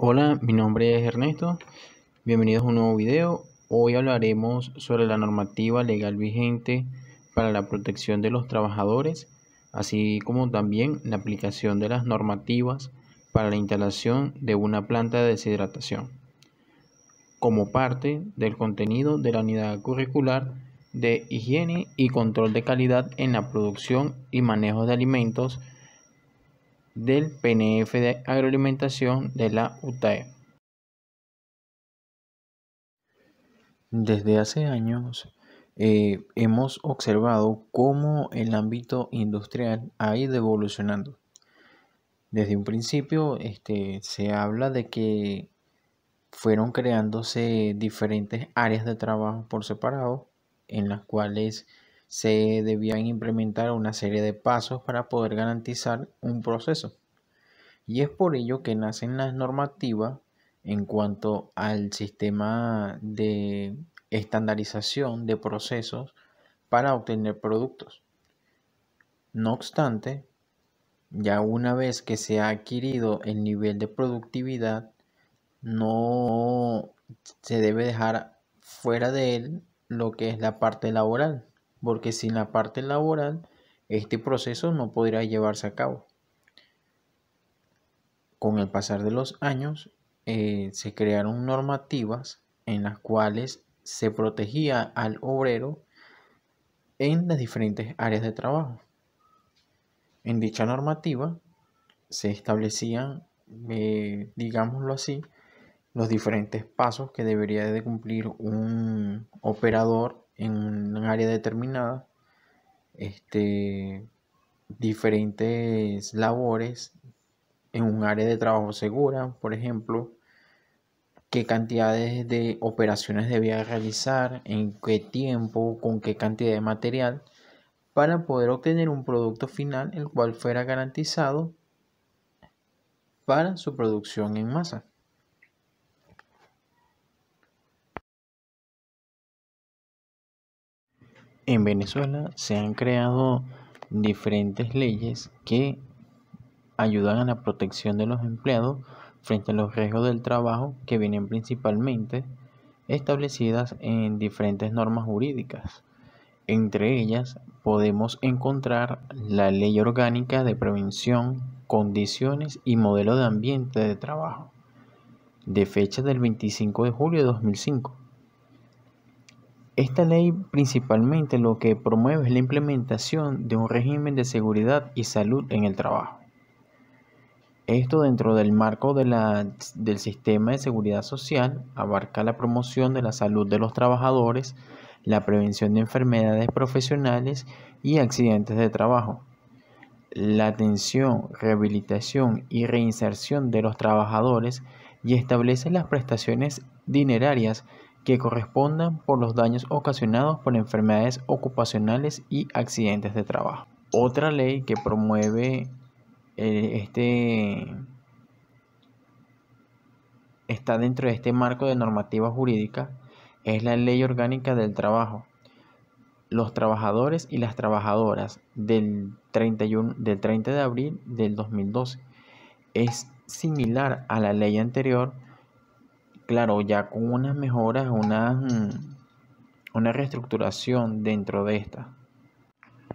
Hola, mi nombre es Ernesto. Bienvenidos a un nuevo video. Hoy hablaremos sobre la normativa legal vigente para la protección de los trabajadores, así como también la aplicación de las normativas para la instalación de una planta de deshidratación, como parte del contenido de la unidad curricular de higiene y control de calidad en la producción y manejo de alimentos del PNF de agroalimentación de la UTAE. Desde hace años eh, hemos observado cómo el ámbito industrial ha ido evolucionando. Desde un principio este, se habla de que fueron creándose diferentes áreas de trabajo por separado en las cuales se debían implementar una serie de pasos para poder garantizar un proceso. Y es por ello que nacen las normativas en cuanto al sistema de estandarización de procesos para obtener productos. No obstante, ya una vez que se ha adquirido el nivel de productividad, no se debe dejar fuera de él lo que es la parte laboral, porque sin la parte laboral este proceso no podrá llevarse a cabo con el pasar de los años eh, se crearon normativas en las cuales se protegía al obrero en las diferentes áreas de trabajo. En dicha normativa se establecían, eh, digámoslo así, los diferentes pasos que debería de cumplir un operador en un área determinada, este, diferentes labores en un área de trabajo segura, por ejemplo, qué cantidades de operaciones debía realizar, en qué tiempo, con qué cantidad de material, para poder obtener un producto final el cual fuera garantizado para su producción en masa. En Venezuela se han creado diferentes leyes que ayudan a la protección de los empleados frente a los riesgos del trabajo que vienen principalmente establecidas en diferentes normas jurídicas. Entre ellas podemos encontrar la Ley Orgánica de Prevención, Condiciones y Modelo de Ambiente de Trabajo, de fecha del 25 de julio de 2005. Esta ley principalmente lo que promueve es la implementación de un régimen de seguridad y salud en el trabajo. Esto dentro del marco de la, del sistema de seguridad social abarca la promoción de la salud de los trabajadores, la prevención de enfermedades profesionales y accidentes de trabajo, la atención, rehabilitación y reinserción de los trabajadores y establece las prestaciones dinerarias que correspondan por los daños ocasionados por enfermedades ocupacionales y accidentes de trabajo. Otra ley que promueve eh, este, está dentro de este marco de normativa jurídica es la ley orgánica del trabajo. Los trabajadores y las trabajadoras del, 31, del 30 de abril del 2012 es similar a la ley anterior, claro, ya con unas mejoras, mm, una reestructuración dentro de esta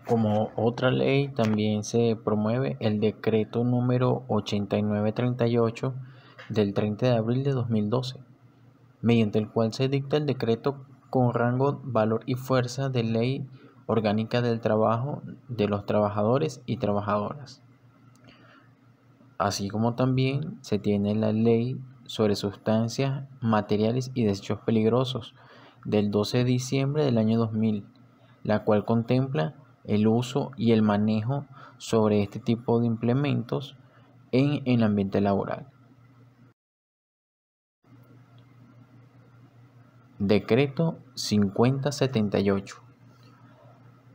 como otra ley, también se promueve el decreto número 8938 del 30 de abril de 2012, mediante el cual se dicta el decreto con rango, valor y fuerza de ley orgánica del trabajo de los trabajadores y trabajadoras. Así como también se tiene la ley sobre sustancias, materiales y desechos peligrosos del 12 de diciembre del año 2000, la cual contempla el uso y el manejo sobre este tipo de implementos en el ambiente laboral. Decreto 5078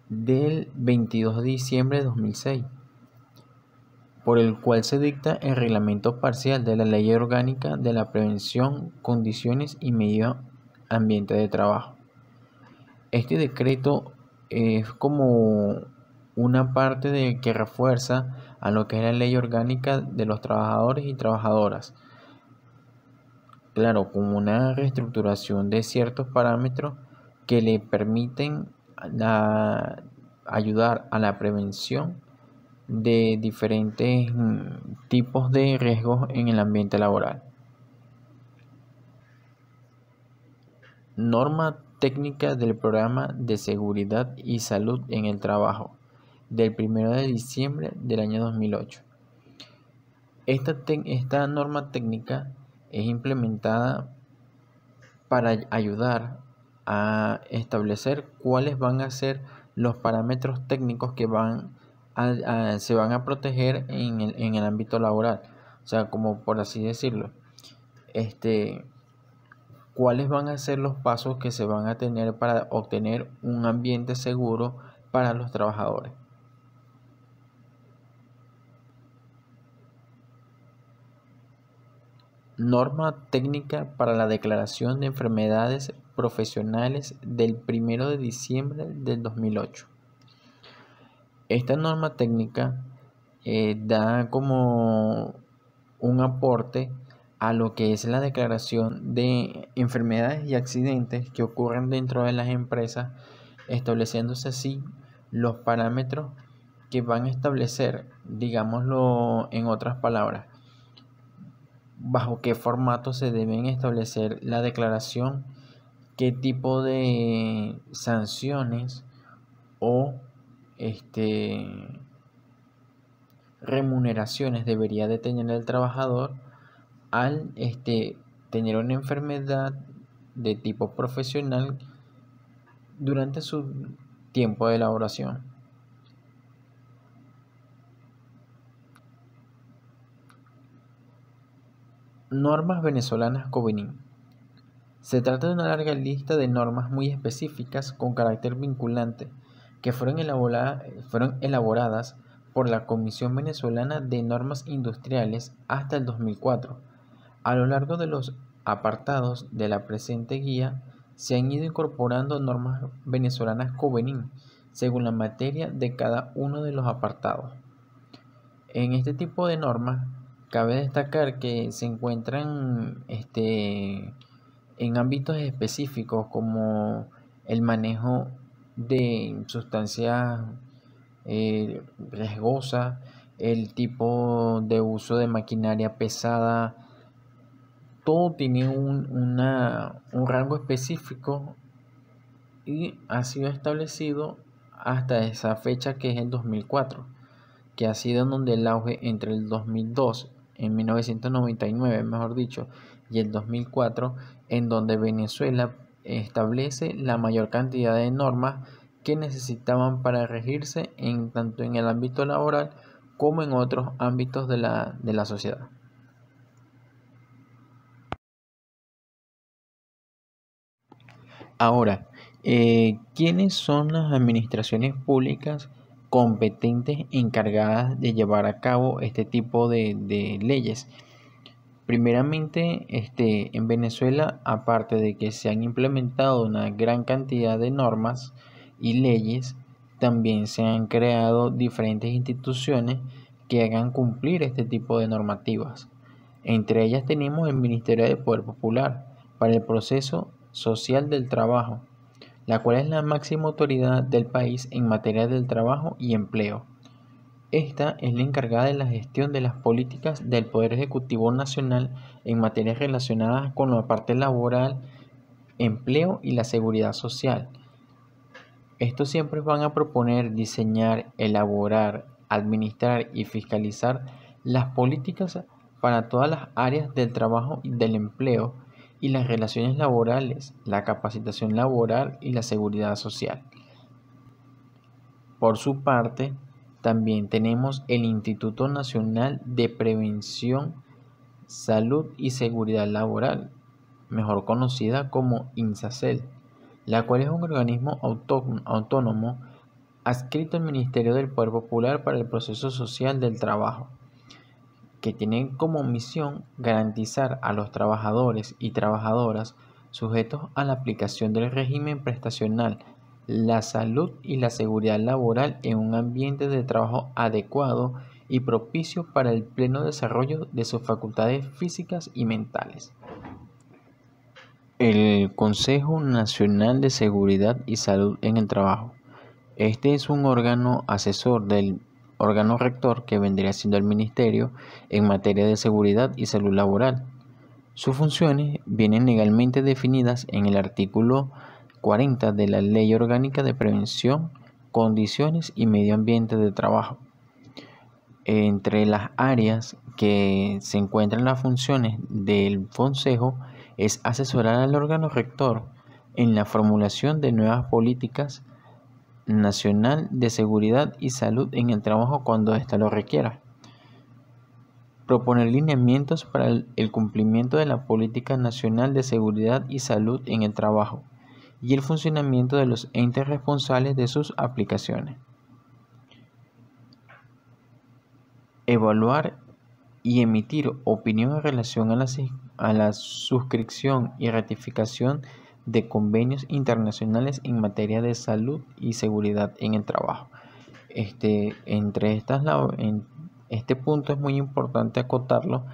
del 22 de diciembre de 2006, por el cual se dicta el reglamento parcial de la Ley Orgánica de la Prevención, Condiciones y Medio Ambiente de Trabajo. Este decreto es como una parte de, que refuerza a lo que es la ley orgánica de los trabajadores y trabajadoras. Claro, como una reestructuración de ciertos parámetros que le permiten ayudar a la prevención de diferentes mm, tipos de riesgos en el ambiente laboral. Norma técnica del Programa de Seguridad y Salud en el Trabajo del 1 de diciembre del año 2008. Esta, esta norma técnica es implementada para ayudar a establecer cuáles van a ser los parámetros técnicos que van se van a proteger en el, en el ámbito laboral. O sea, como por así decirlo. Este, cuáles van a ser los pasos que se van a tener para obtener un ambiente seguro para los trabajadores. Norma técnica para la declaración de enfermedades profesionales del 1 de diciembre del 2008. Esta norma técnica eh, da como un aporte a lo que es la declaración de enfermedades y accidentes que ocurren dentro de las empresas, estableciéndose así los parámetros que van a establecer, digámoslo en otras palabras, bajo qué formato se deben establecer la declaración, qué tipo de sanciones o este remuneraciones debería de tener el trabajador al este, tener una enfermedad de tipo profesional durante su tiempo de elaboración. Normas venezolanas Covenin. Se trata de una larga lista de normas muy específicas con carácter vinculante que fueron, fueron elaboradas por la Comisión Venezolana de Normas Industriales hasta el 2004 a lo largo de los apartados de la presente guía se han ido incorporando normas venezolanas juveniles según la materia de cada uno de los apartados. En este tipo de normas cabe destacar que se encuentran este, en ámbitos específicos como el manejo de sustancias eh, riesgosas, el tipo de uso de maquinaria pesada, todo tiene un, rango específico y ha sido establecido hasta esa fecha que es el 2004, que ha sido en donde el auge entre el 2002, en 1999 mejor dicho, y el 2004, en donde Venezuela establece la mayor cantidad de normas que necesitaban para regirse en tanto en el ámbito laboral como en otros ámbitos de la sociedad. Ahora, eh, ¿quiénes son las administraciones públicas competentes encargadas de llevar a cabo este tipo de, leyes? Primeramente, este, en Venezuela, aparte de que se han implementado una gran cantidad de normas y leyes, también se han creado diferentes instituciones que hagan cumplir este tipo de normativas. Entre ellas tenemos el Ministerio de Poder Popular para el proceso Social del Trabajo, la cual es la máxima autoridad del país en materia del trabajo y empleo. Esta es la encargada de la gestión de las políticas del Poder Ejecutivo Nacional en materias relacionadas con la parte laboral, empleo y la seguridad social. Estos siempre van a proponer, diseñar, elaborar, administrar y fiscalizar las políticas para todas las áreas del trabajo y del empleo y las relaciones laborales, la capacitación laboral y la seguridad social. Por su parte, también tenemos el Instituto Nacional de Prevención, Salud y Seguridad Laboral, mejor conocida como INSACEL, la cual es un organismo autónomo adscrito al Ministerio del Poder Popular para el Proceso Social del Trabajo que tienen como misión garantizar a los trabajadores y trabajadoras sujetos a la aplicación del régimen prestacional la salud y la seguridad laboral en un ambiente de trabajo adecuado y propicio para el pleno desarrollo de sus facultades físicas y mentales. El Consejo Nacional de Seguridad y Salud en el Trabajo. Este es un órgano asesor del órgano rector que vendría siendo el Ministerio en materia de seguridad y salud laboral. Sus funciones vienen legalmente definidas en el artículo 40 de la Ley Orgánica de Prevención, Condiciones y Medio Ambiente de Trabajo. Entre las áreas que se encuentran las funciones del Consejo es asesorar al órgano rector en la formulación de nuevas políticas Nacional de Seguridad y Salud en el Trabajo cuando ésta lo requiera. Proponer lineamientos para el cumplimiento de la Política Nacional de Seguridad y Salud en el Trabajo y el funcionamiento de los entes responsables de sus aplicaciones. Evaluar y emitir opinión en relación a la, a la suscripción y ratificación de convenios internacionales en materia de salud y seguridad en el trabajo. Este, entre estas, en este punto es muy importante acotarlo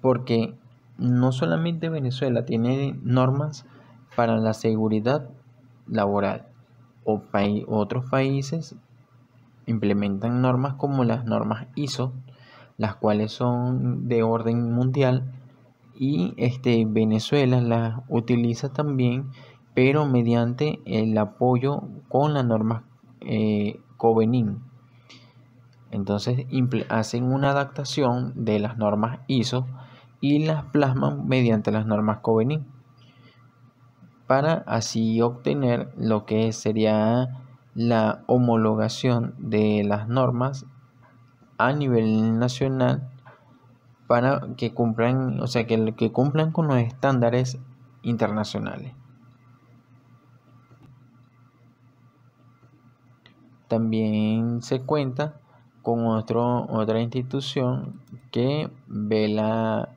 porque no solamente Venezuela tiene normas para la seguridad laboral, o otros países implementan normas como las normas ISO, las cuales son de orden mundial y este, Venezuela las utiliza también, pero mediante el apoyo con las normas eh, Covenin. Entonces hacen una adaptación de las normas ISO y las plasman mediante las normas Covenin para así obtener lo que sería la homologación de las normas a nivel nacional para que cumplan, o sea, que, cumplan con los estándares internacionales. También se cuenta con otra institución que vela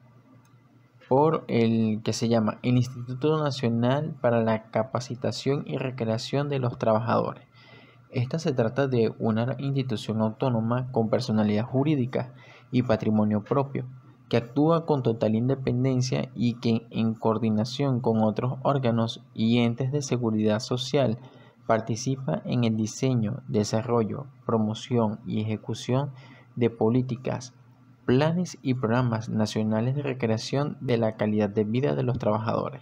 por el que se llama el Instituto Nacional para la Capacitación y Recreación de los Trabajadores. Esta se trata de una institución autónoma con personalidad jurídica y patrimonio propio, que actúa con total independencia y que, en coordinación con otros órganos y entes de seguridad social, participa en el diseño, desarrollo, promoción y ejecución de políticas, planes y programas nacionales de recreación de la calidad de vida de los trabajadores.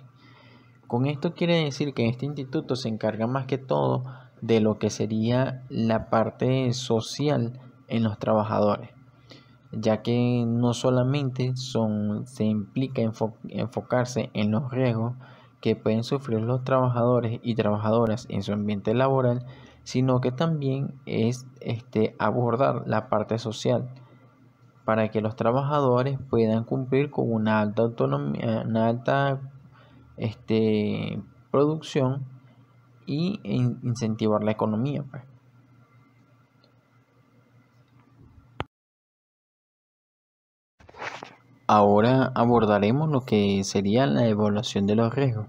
Con esto quiere decir que este instituto se encarga más que todo de lo que sería la parte social en los trabajadores ya que no solamente son, se implica enfocarse en los riesgos que pueden sufrir los trabajadores y trabajadoras en su ambiente laboral, sino que también es este, abordar la parte social para que los trabajadores puedan cumplir con una alta autonomía, una alta este, producción y incentivar la economía. Pues. Ahora abordaremos lo que sería la evaluación de los riesgos.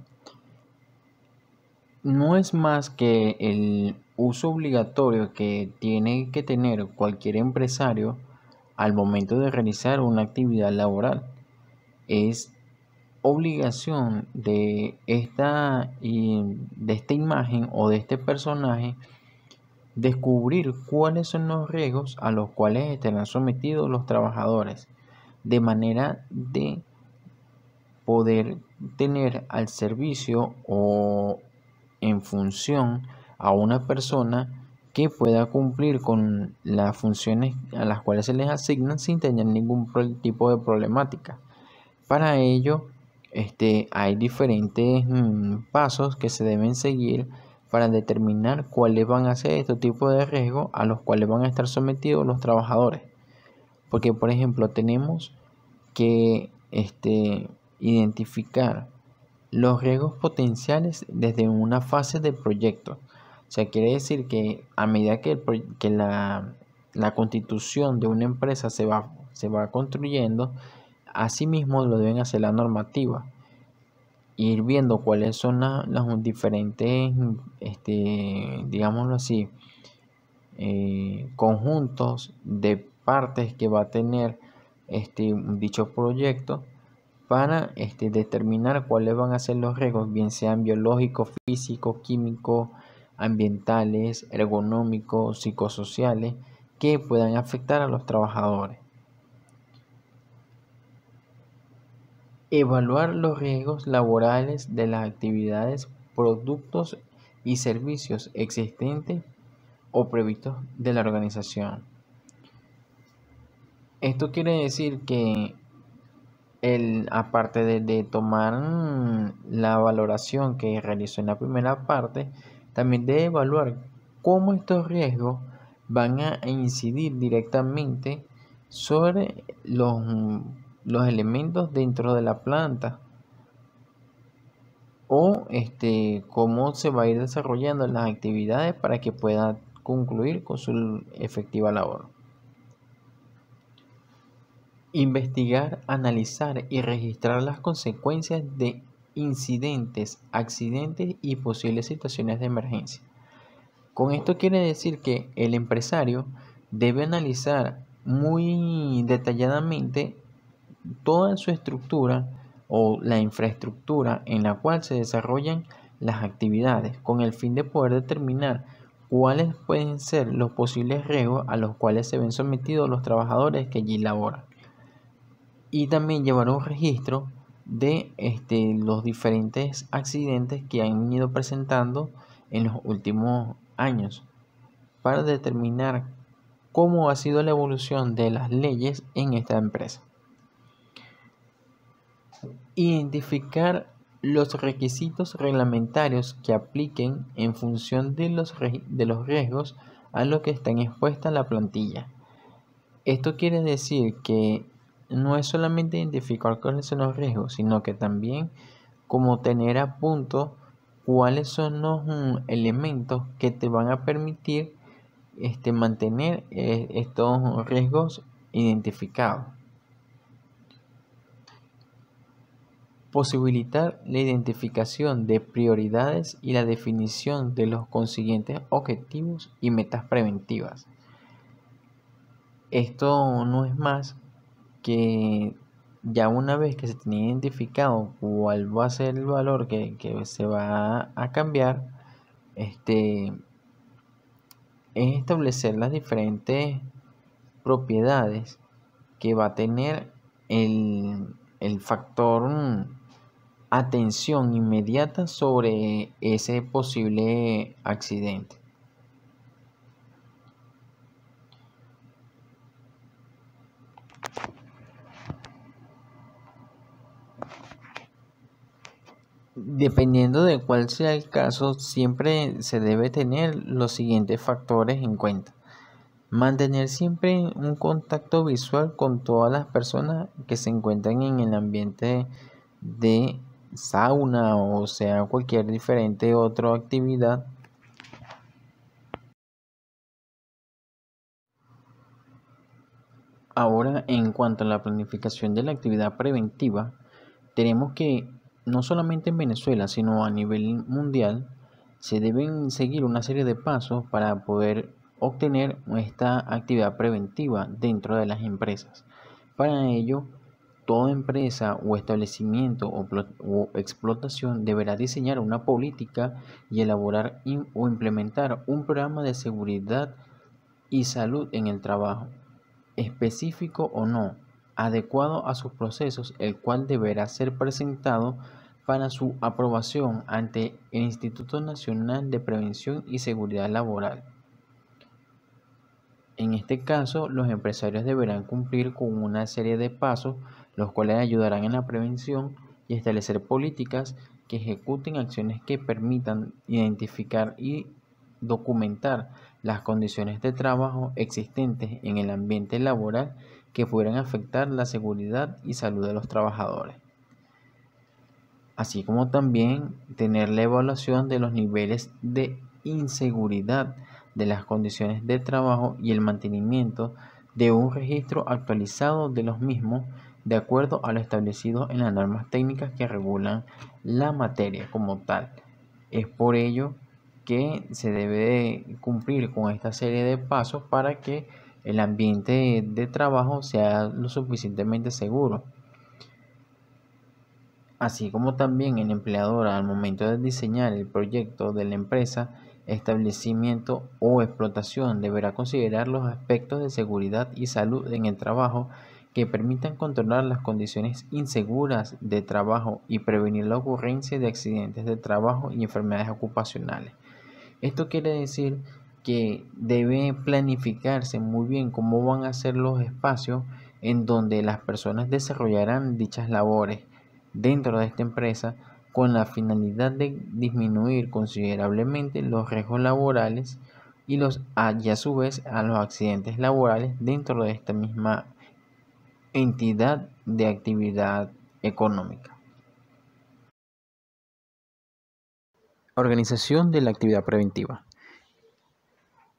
No es más que el uso obligatorio que tiene que tener cualquier empresario al momento de realizar una actividad laboral. Es obligación de esta, de esta imagen o de este personaje descubrir cuáles son los riesgos a los cuales estarán sometidos los trabajadores de manera de poder tener al servicio o en función a una persona que pueda cumplir con las funciones a las cuales se les asignan sin tener ningún tipo de problemática. Para ello, este, hay diferentes mm, pasos que se deben seguir para determinar cuáles van a ser estos tipos de riesgos a los cuales van a estar sometidos los trabajadores. Porque, por ejemplo, tenemos que este, identificar los riesgos potenciales desde una fase del proyecto. O sea, quiere decir que a medida que, la, constitución de una empresa se va, se va construyendo, asimismo lo deben hacer la normativa. Ir viendo cuáles son los diferentes, este, digámoslo así, eh, conjuntos de partes que va a tener este, dicho proyecto para este, determinar cuáles van a ser los riesgos, bien sean biológicos, físicos, químicos, ambientales, ergonómicos, psicosociales, que puedan afectar a los trabajadores. Evaluar los riesgos laborales de las actividades, productos y servicios existentes o previstos de la organización. Esto quiere decir que el, aparte de, tomar la valoración que realizó en la primera parte, también debe evaluar cómo estos riesgos van a incidir directamente sobre los, los elementos dentro de la planta o este, cómo se va a ir desarrollando las actividades para que pueda concluir con su efectiva labor investigar, analizar y registrar las consecuencias de incidentes, accidentes y posibles situaciones de emergencia. Con esto quiere decir que el empresario debe analizar muy detalladamente toda su estructura o la infraestructura en la cual se desarrollan las actividades con el fin de poder determinar cuáles pueden ser los posibles riesgos a los cuales se ven sometidos los trabajadores que allí laboran y también llevar un registro de este, los diferentes accidentes que han ido presentando en los últimos años para determinar cómo ha sido la evolución de las leyes en esta empresa. Identificar los requisitos reglamentarios que apliquen en función de los, de los riesgos a los que están expuesta la plantilla. Esto quiere decir que no es solamente identificar cuáles son los riesgos, sino que también como tener a punto cuáles son los mm, elementos que te van a permitir este, mantener eh, estos riesgos identificados. Posibilitar la identificación de prioridades y la definición de los consiguientes objetivos y metas preventivas. Esto no es más que ya una vez que se tiene identificado cuál va a ser el valor que, se va a cambiar, este, es establecer las diferentes propiedades que va a tener el, factor mm, atención inmediata sobre ese posible accidente. Dependiendo de cuál sea el caso, siempre se debe tener los siguientes factores en cuenta. Mantener siempre un contacto visual con todas las personas que se encuentran en el ambiente de sauna o sea cualquier diferente otra actividad. Ahora, en cuanto a la planificación de la actividad preventiva, tenemos que no solamente en Venezuela, sino a nivel mundial, se deben seguir una serie de pasos para poder obtener esta actividad preventiva dentro de las empresas. Para ello, toda empresa o establecimiento o, explotación deberá diseñar una política y elaborar o implementar un programa de seguridad y salud en el trabajo, específico o no, adecuado a sus procesos, el cual deberá ser presentado para su aprobación ante el Instituto Nacional de Prevención y Seguridad Laboral. En este caso, los empresarios deberán cumplir con una serie de pasos, los cuales ayudarán en la prevención y establecer políticas que ejecuten acciones que permitan identificar y documentar las condiciones de trabajo existentes en el ambiente laboral que pudieran afectar la seguridad y salud de los trabajadores, así como también tener la evaluación de los niveles de inseguridad de las condiciones de trabajo y el mantenimiento de un registro actualizado de los mismos de acuerdo a lo establecido en las normas técnicas que regulan la materia como tal. Es por ello que se debe cumplir con esta serie de pasos para que el ambiente de, trabajo sea lo suficientemente seguro. Así como también el empleador al momento de diseñar el proyecto de la empresa, establecimiento o explotación deberá considerar los aspectos de seguridad y salud en el trabajo que permitan controlar las condiciones inseguras de trabajo y prevenir la ocurrencia de accidentes de trabajo y enfermedades ocupacionales. Esto quiere decir que debe planificarse muy bien cómo van a ser los espacios en donde las personas desarrollarán dichas labores dentro de esta empresa con la finalidad de disminuir considerablemente los riesgos laborales y los a su vez a los accidentes laborales dentro de esta misma entidad de actividad económica. Organización de la actividad preventiva.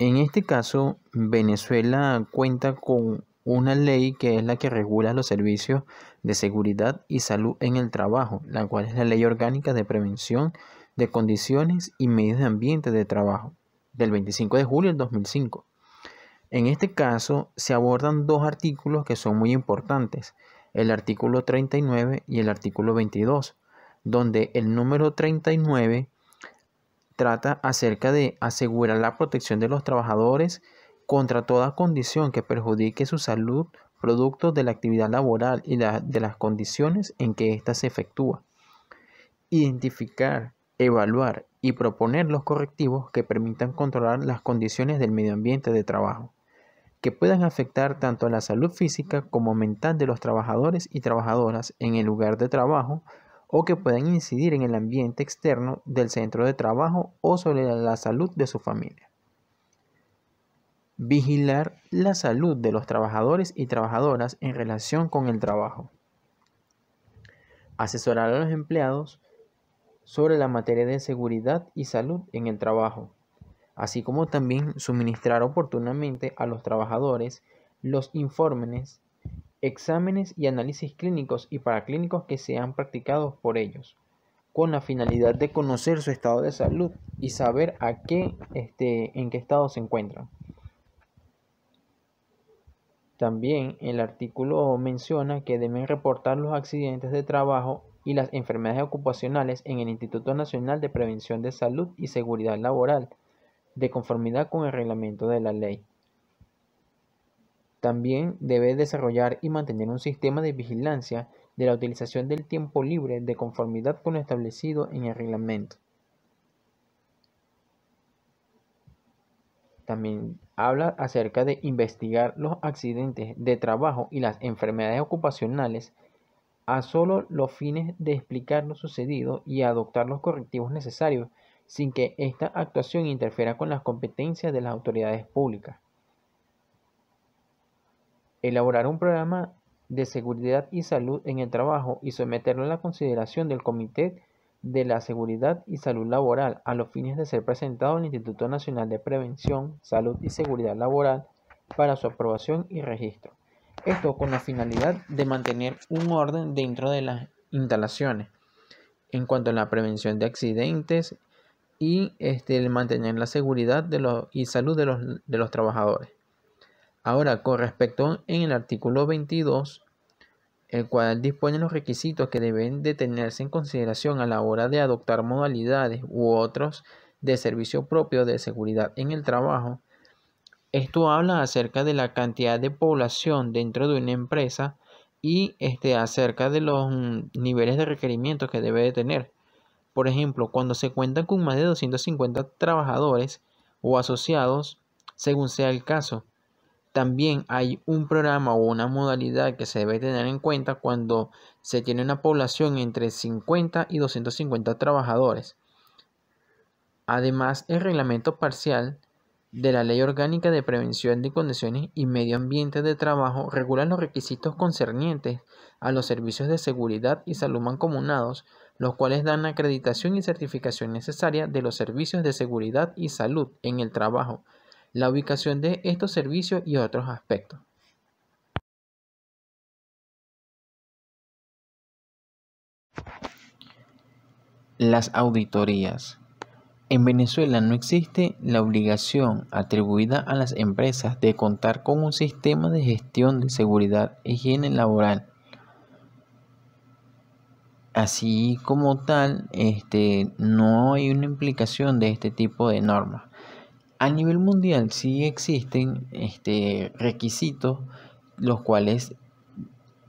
En este caso, Venezuela cuenta con una ley que es la que regula los servicios de seguridad y salud en el trabajo, la cual es la Ley Orgánica de Prevención de Condiciones y Medios de Ambiente de Trabajo, del 25 de julio del 2005. En este caso, se abordan dos artículos que son muy importantes, el artículo 39 y el artículo 22, donde el número 39 trata acerca de asegurar la protección de los trabajadores contra toda condición que perjudique su salud producto de la actividad laboral y de las condiciones en que ésta se efectúa. Identificar, evaluar y proponer los correctivos que permitan controlar las condiciones del medio ambiente de trabajo, que puedan afectar tanto a la salud física como mental de los trabajadores y trabajadoras en el lugar de trabajo o que puedan incidir en el ambiente externo del centro de trabajo o sobre la salud de su familia. Vigilar la salud de los trabajadores y trabajadoras en relación con el trabajo. Asesorar a los empleados sobre la materia de seguridad y salud en el trabajo, así como también suministrar oportunamente a los trabajadores los informes exámenes y análisis clínicos y paraclínicos que sean practicados por ellos, con la finalidad de conocer su estado de salud y saber a qué, este, en qué estado se encuentran. También el artículo menciona que deben reportar los accidentes de trabajo y las enfermedades ocupacionales en el Instituto Nacional de Prevención de Salud y Seguridad Laboral, de conformidad con el reglamento de la ley. También debe desarrollar y mantener un sistema de vigilancia de la utilización del tiempo libre de conformidad con lo establecido en el reglamento. También habla acerca de investigar los accidentes de trabajo y las enfermedades ocupacionales a solo los fines de explicar lo sucedido y adoptar los correctivos necesarios sin que esta actuación interfiera con las competencias de las autoridades públicas elaborar un programa de seguridad y salud en el trabajo y someterlo a la consideración del Comité de la Seguridad y Salud Laboral a los fines de ser presentado al Instituto Nacional de Prevención, Salud y Seguridad Laboral para su aprobación y registro. Esto con la finalidad de mantener un orden dentro de las instalaciones en cuanto a la prevención de accidentes y este, el mantener la seguridad de los, y salud de los trabajadores. Ahora, con respecto en el artículo 22, el cual dispone los requisitos que deben de tenerse en consideración a la hora de adoptar modalidades u otros de servicio propio de seguridad en el trabajo, esto habla acerca de la cantidad de población dentro de una empresa y este, acerca de los niveles de requerimientos que debe de tener. Por ejemplo, cuando se cuenta con más de 250 trabajadores o asociados, según sea el caso, también hay un programa o una modalidad que se debe tener en cuenta cuando se tiene una población entre 50 y 250 trabajadores. Además, el reglamento parcial de la Ley Orgánica de Prevención de Condiciones y Medio Ambiente de Trabajo regula los requisitos concernientes a los servicios de seguridad y salud mancomunados, los cuales dan la acreditación y certificación necesaria de los servicios de seguridad y salud en el trabajo la ubicación de estos servicios y otros aspectos. Las auditorías. En Venezuela no existe la obligación atribuida a las empresas de contar con un sistema de gestión de seguridad e higiene laboral. Así como tal, este, no hay una implicación de este tipo de normas a nivel mundial sí existen este, requisitos los cuales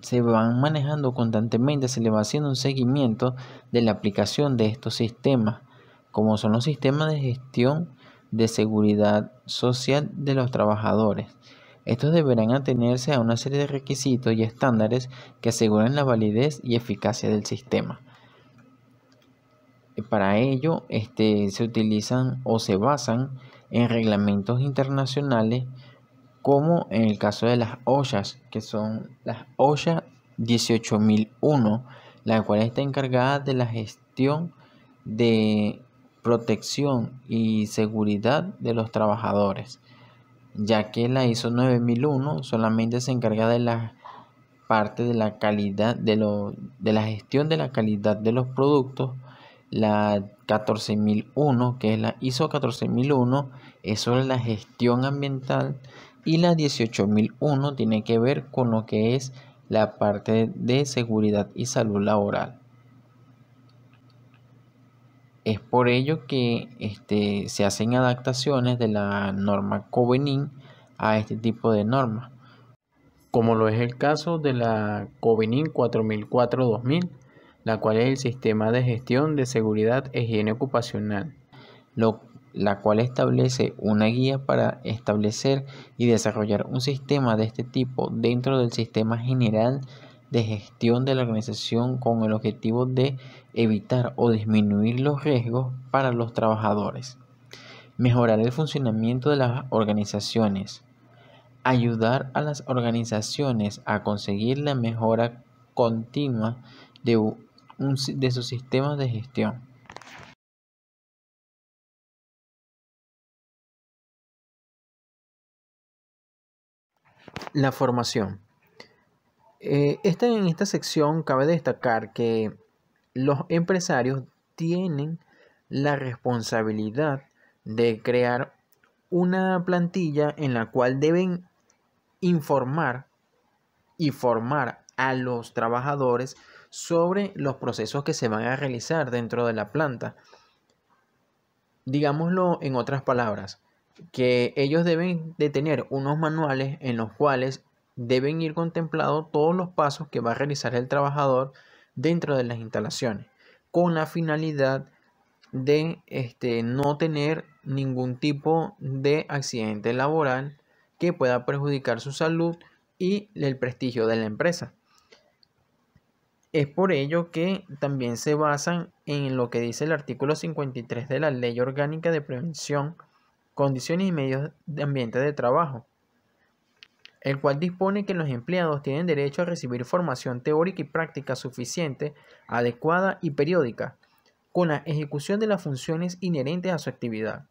se van manejando constantemente, se le va haciendo un seguimiento de la aplicación de estos sistemas, como son los sistemas de gestión de seguridad social de los trabajadores. Estos deberán atenerse a una serie de requisitos y estándares que aseguren la validez y eficacia del sistema. Para ello, este, se utilizan o se basan en reglamentos internacionales como en el caso de las ollas, que son las ollas 18001, la cual está encargada de la gestión de protección y seguridad de los trabajadores, ya que la ISO 9001 solamente se encarga de la parte de la calidad de, de la gestión de la calidad de los productos la 14001, que es la ISO 14001, es sobre la gestión ambiental, y la 18001 tiene que ver con lo que es la parte de seguridad y salud laboral. Es por ello que este, se hacen adaptaciones de la norma Covenin a este tipo de normas, como lo es el caso de la Covenin 4004-2000 la cual es el Sistema de Gestión de Seguridad y Higiene Ocupacional, lo, la cual establece una guía para establecer y desarrollar un sistema de este tipo dentro del Sistema General de Gestión de la Organización con el objetivo de evitar o disminuir los riesgos para los trabajadores, mejorar el funcionamiento de las organizaciones, ayudar a las organizaciones a conseguir la mejora continua de de sus sistemas de gestión. La formación. Eh, en esta sección cabe destacar que los empresarios tienen la responsabilidad de crear una plantilla en la cual deben informar y formar a los trabajadores sobre los procesos que se van a realizar dentro de la planta. Digámoslo en otras palabras, que ellos deben de tener unos manuales en los cuales deben ir contemplados todos los pasos que va a realizar el trabajador dentro de las instalaciones, con la finalidad de este, no tener ningún tipo de accidente laboral que pueda perjudicar su salud y el prestigio de la empresa. Es por ello que también se basan en lo que dice el artículo 53 de la Ley Orgánica de Prevención, Condiciones y Medios de Ambiente de Trabajo, el cual dispone que los empleados tienen derecho a recibir formación teórica y práctica suficiente, adecuada y periódica, con la ejecución de las funciones inherentes a su actividad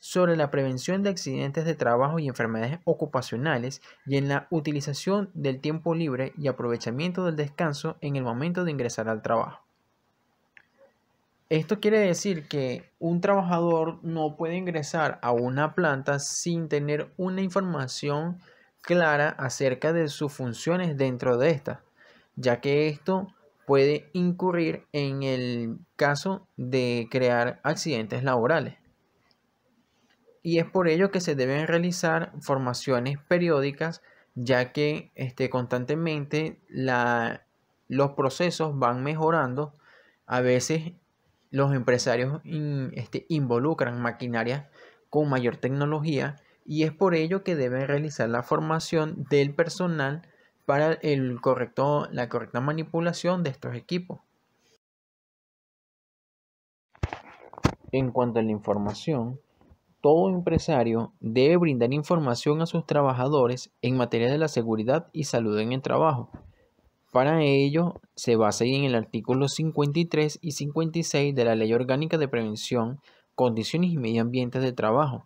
sobre la prevención de accidentes de trabajo y enfermedades ocupacionales y en la utilización del tiempo libre y aprovechamiento del descanso en el momento de ingresar al trabajo. Esto quiere decir que un trabajador no puede ingresar a una planta sin tener una información clara acerca de sus funciones dentro de esta, ya que esto puede incurrir en el caso de crear accidentes laborales y es por ello que se deben realizar formaciones periódicas ya que este, constantemente los procesos van mejorando. A veces los empresarios este, involucran maquinaria con mayor tecnología y es por ello que deben realizar la formación del personal para el la correcta manipulación de estos equipos. En cuanto a la información, todo empresario debe brindar información a sus trabajadores en materia de la seguridad y salud en el trabajo. Para ello, se basa en el artículo 53 y 56 de la Ley Orgánica de Prevención, Condiciones y Medio Ambiente de Trabajo,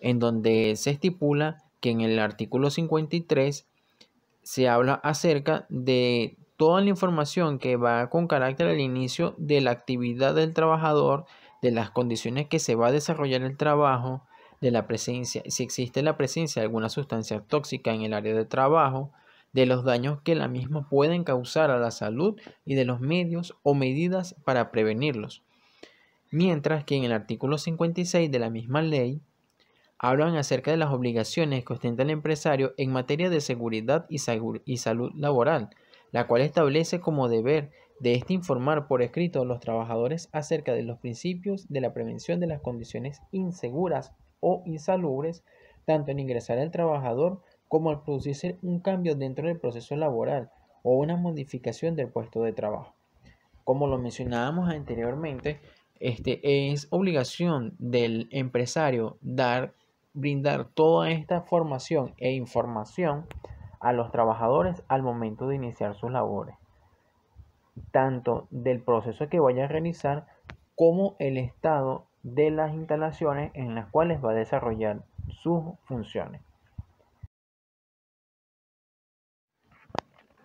en donde se estipula que en el artículo 53 se habla acerca de toda la información que va con carácter al inicio de la actividad del trabajador, de las condiciones que se va a desarrollar el trabajo, de la presencia, si existe la presencia de alguna sustancia tóxica en el área de trabajo, de los daños que la misma pueden causar a la salud y de los medios o medidas para prevenirlos. Mientras que en el artículo 56 de la misma ley hablan acerca de las obligaciones que ostenta el empresario en materia de seguridad y, y salud laboral, la cual establece como deber de este informar por escrito a los trabajadores acerca de los principios de la prevención de las condiciones inseguras o insalubres, tanto en ingresar al trabajador como al producirse un cambio dentro del proceso laboral o una modificación del puesto de trabajo. Como lo mencionábamos anteriormente, este es obligación del empresario dar brindar toda esta formación e información a los trabajadores al momento de iniciar sus labores tanto del proceso que vaya a realizar como el estado de las instalaciones en las cuales va a desarrollar sus funciones.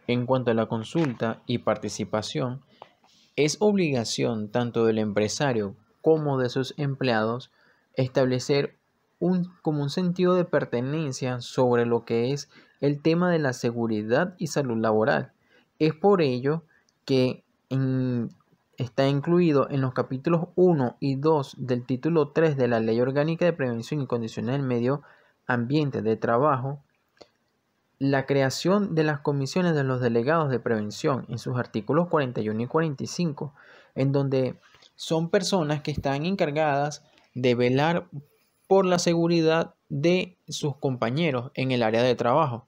En cuanto a la consulta y participación, es obligación tanto del empresario como de sus empleados establecer un, común sentido de pertenencia sobre lo que es el tema de la seguridad y salud laboral. Es por ello que está incluido en los capítulos 1 y 2 del título 3 de la Ley Orgánica de Prevención y Condiciones del Medio Ambiente de Trabajo, la creación de las comisiones de los delegados de prevención en sus artículos 41 y 45, en donde son personas que están encargadas de velar por la seguridad de sus compañeros en el área de trabajo.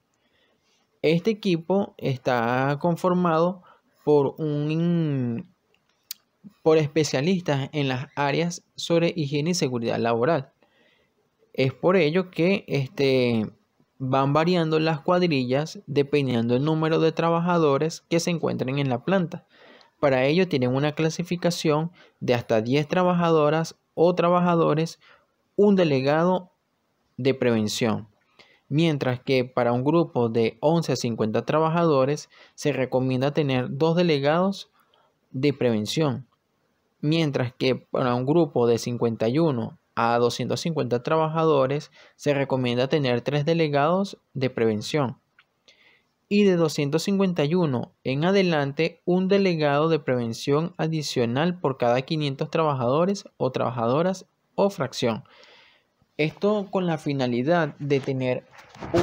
Este equipo está conformado por un por especialistas en las áreas sobre higiene y seguridad laboral. Es por ello que este, van variando las cuadrillas dependiendo el número de trabajadores que se encuentren en la planta. Para ello tienen una clasificación de hasta 10 trabajadoras o trabajadores, un delegado de prevención mientras que para un grupo de 11 a 50 trabajadores se recomienda tener dos delegados de prevención, mientras que para un grupo de 51 a 250 trabajadores se recomienda tener tres delegados de prevención y de 251 en adelante un delegado de prevención adicional por cada 500 trabajadores o trabajadoras o fracción. Esto con la finalidad de tener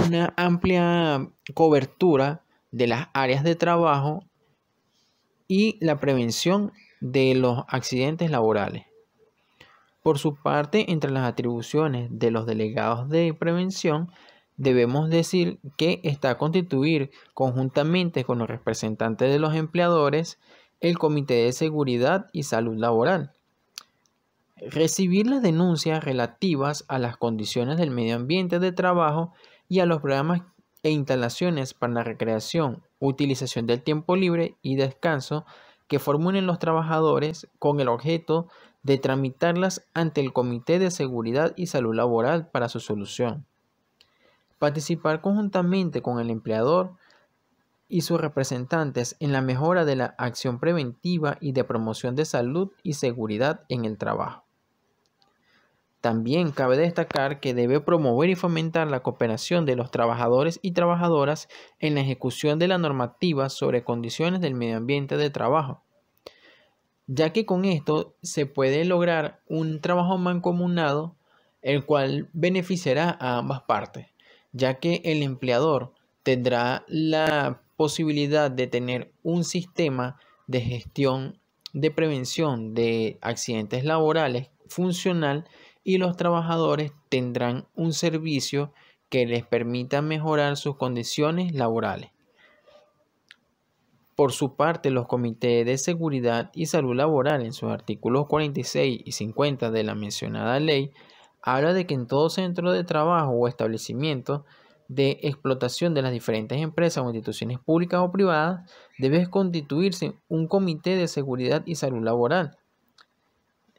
una amplia cobertura de las áreas de trabajo y la prevención de los accidentes laborales. Por su parte, entre las atribuciones de los delegados de prevención, debemos decir que está a constituir conjuntamente con los representantes de los empleadores el Comité de Seguridad y Salud Laboral, recibir las denuncias relativas a las condiciones del medio ambiente de trabajo y a los programas e instalaciones para la recreación, utilización del tiempo libre y descanso que formulen los trabajadores con el objeto de tramitarlas ante el Comité de Seguridad y Salud Laboral para su solución. Participar conjuntamente con el empleador y sus representantes en la mejora de la acción preventiva y de promoción de salud y seguridad en el trabajo. También cabe destacar que debe promover y fomentar la cooperación de los trabajadores y trabajadoras en la ejecución de la normativa sobre condiciones del medio ambiente de trabajo, ya que con esto se puede lograr un trabajo mancomunado el cual beneficiará a ambas partes, ya que el empleador tendrá la posibilidad de tener un sistema de gestión de prevención de accidentes laborales funcional y los trabajadores tendrán un servicio que les permita mejorar sus condiciones laborales. Por su parte, los comités de seguridad y salud laboral en sus artículos 46 y 50 de la mencionada ley habla de que en todo centro de trabajo o establecimiento de explotación de las diferentes empresas o instituciones públicas o privadas debe constituirse un comité de seguridad y salud laboral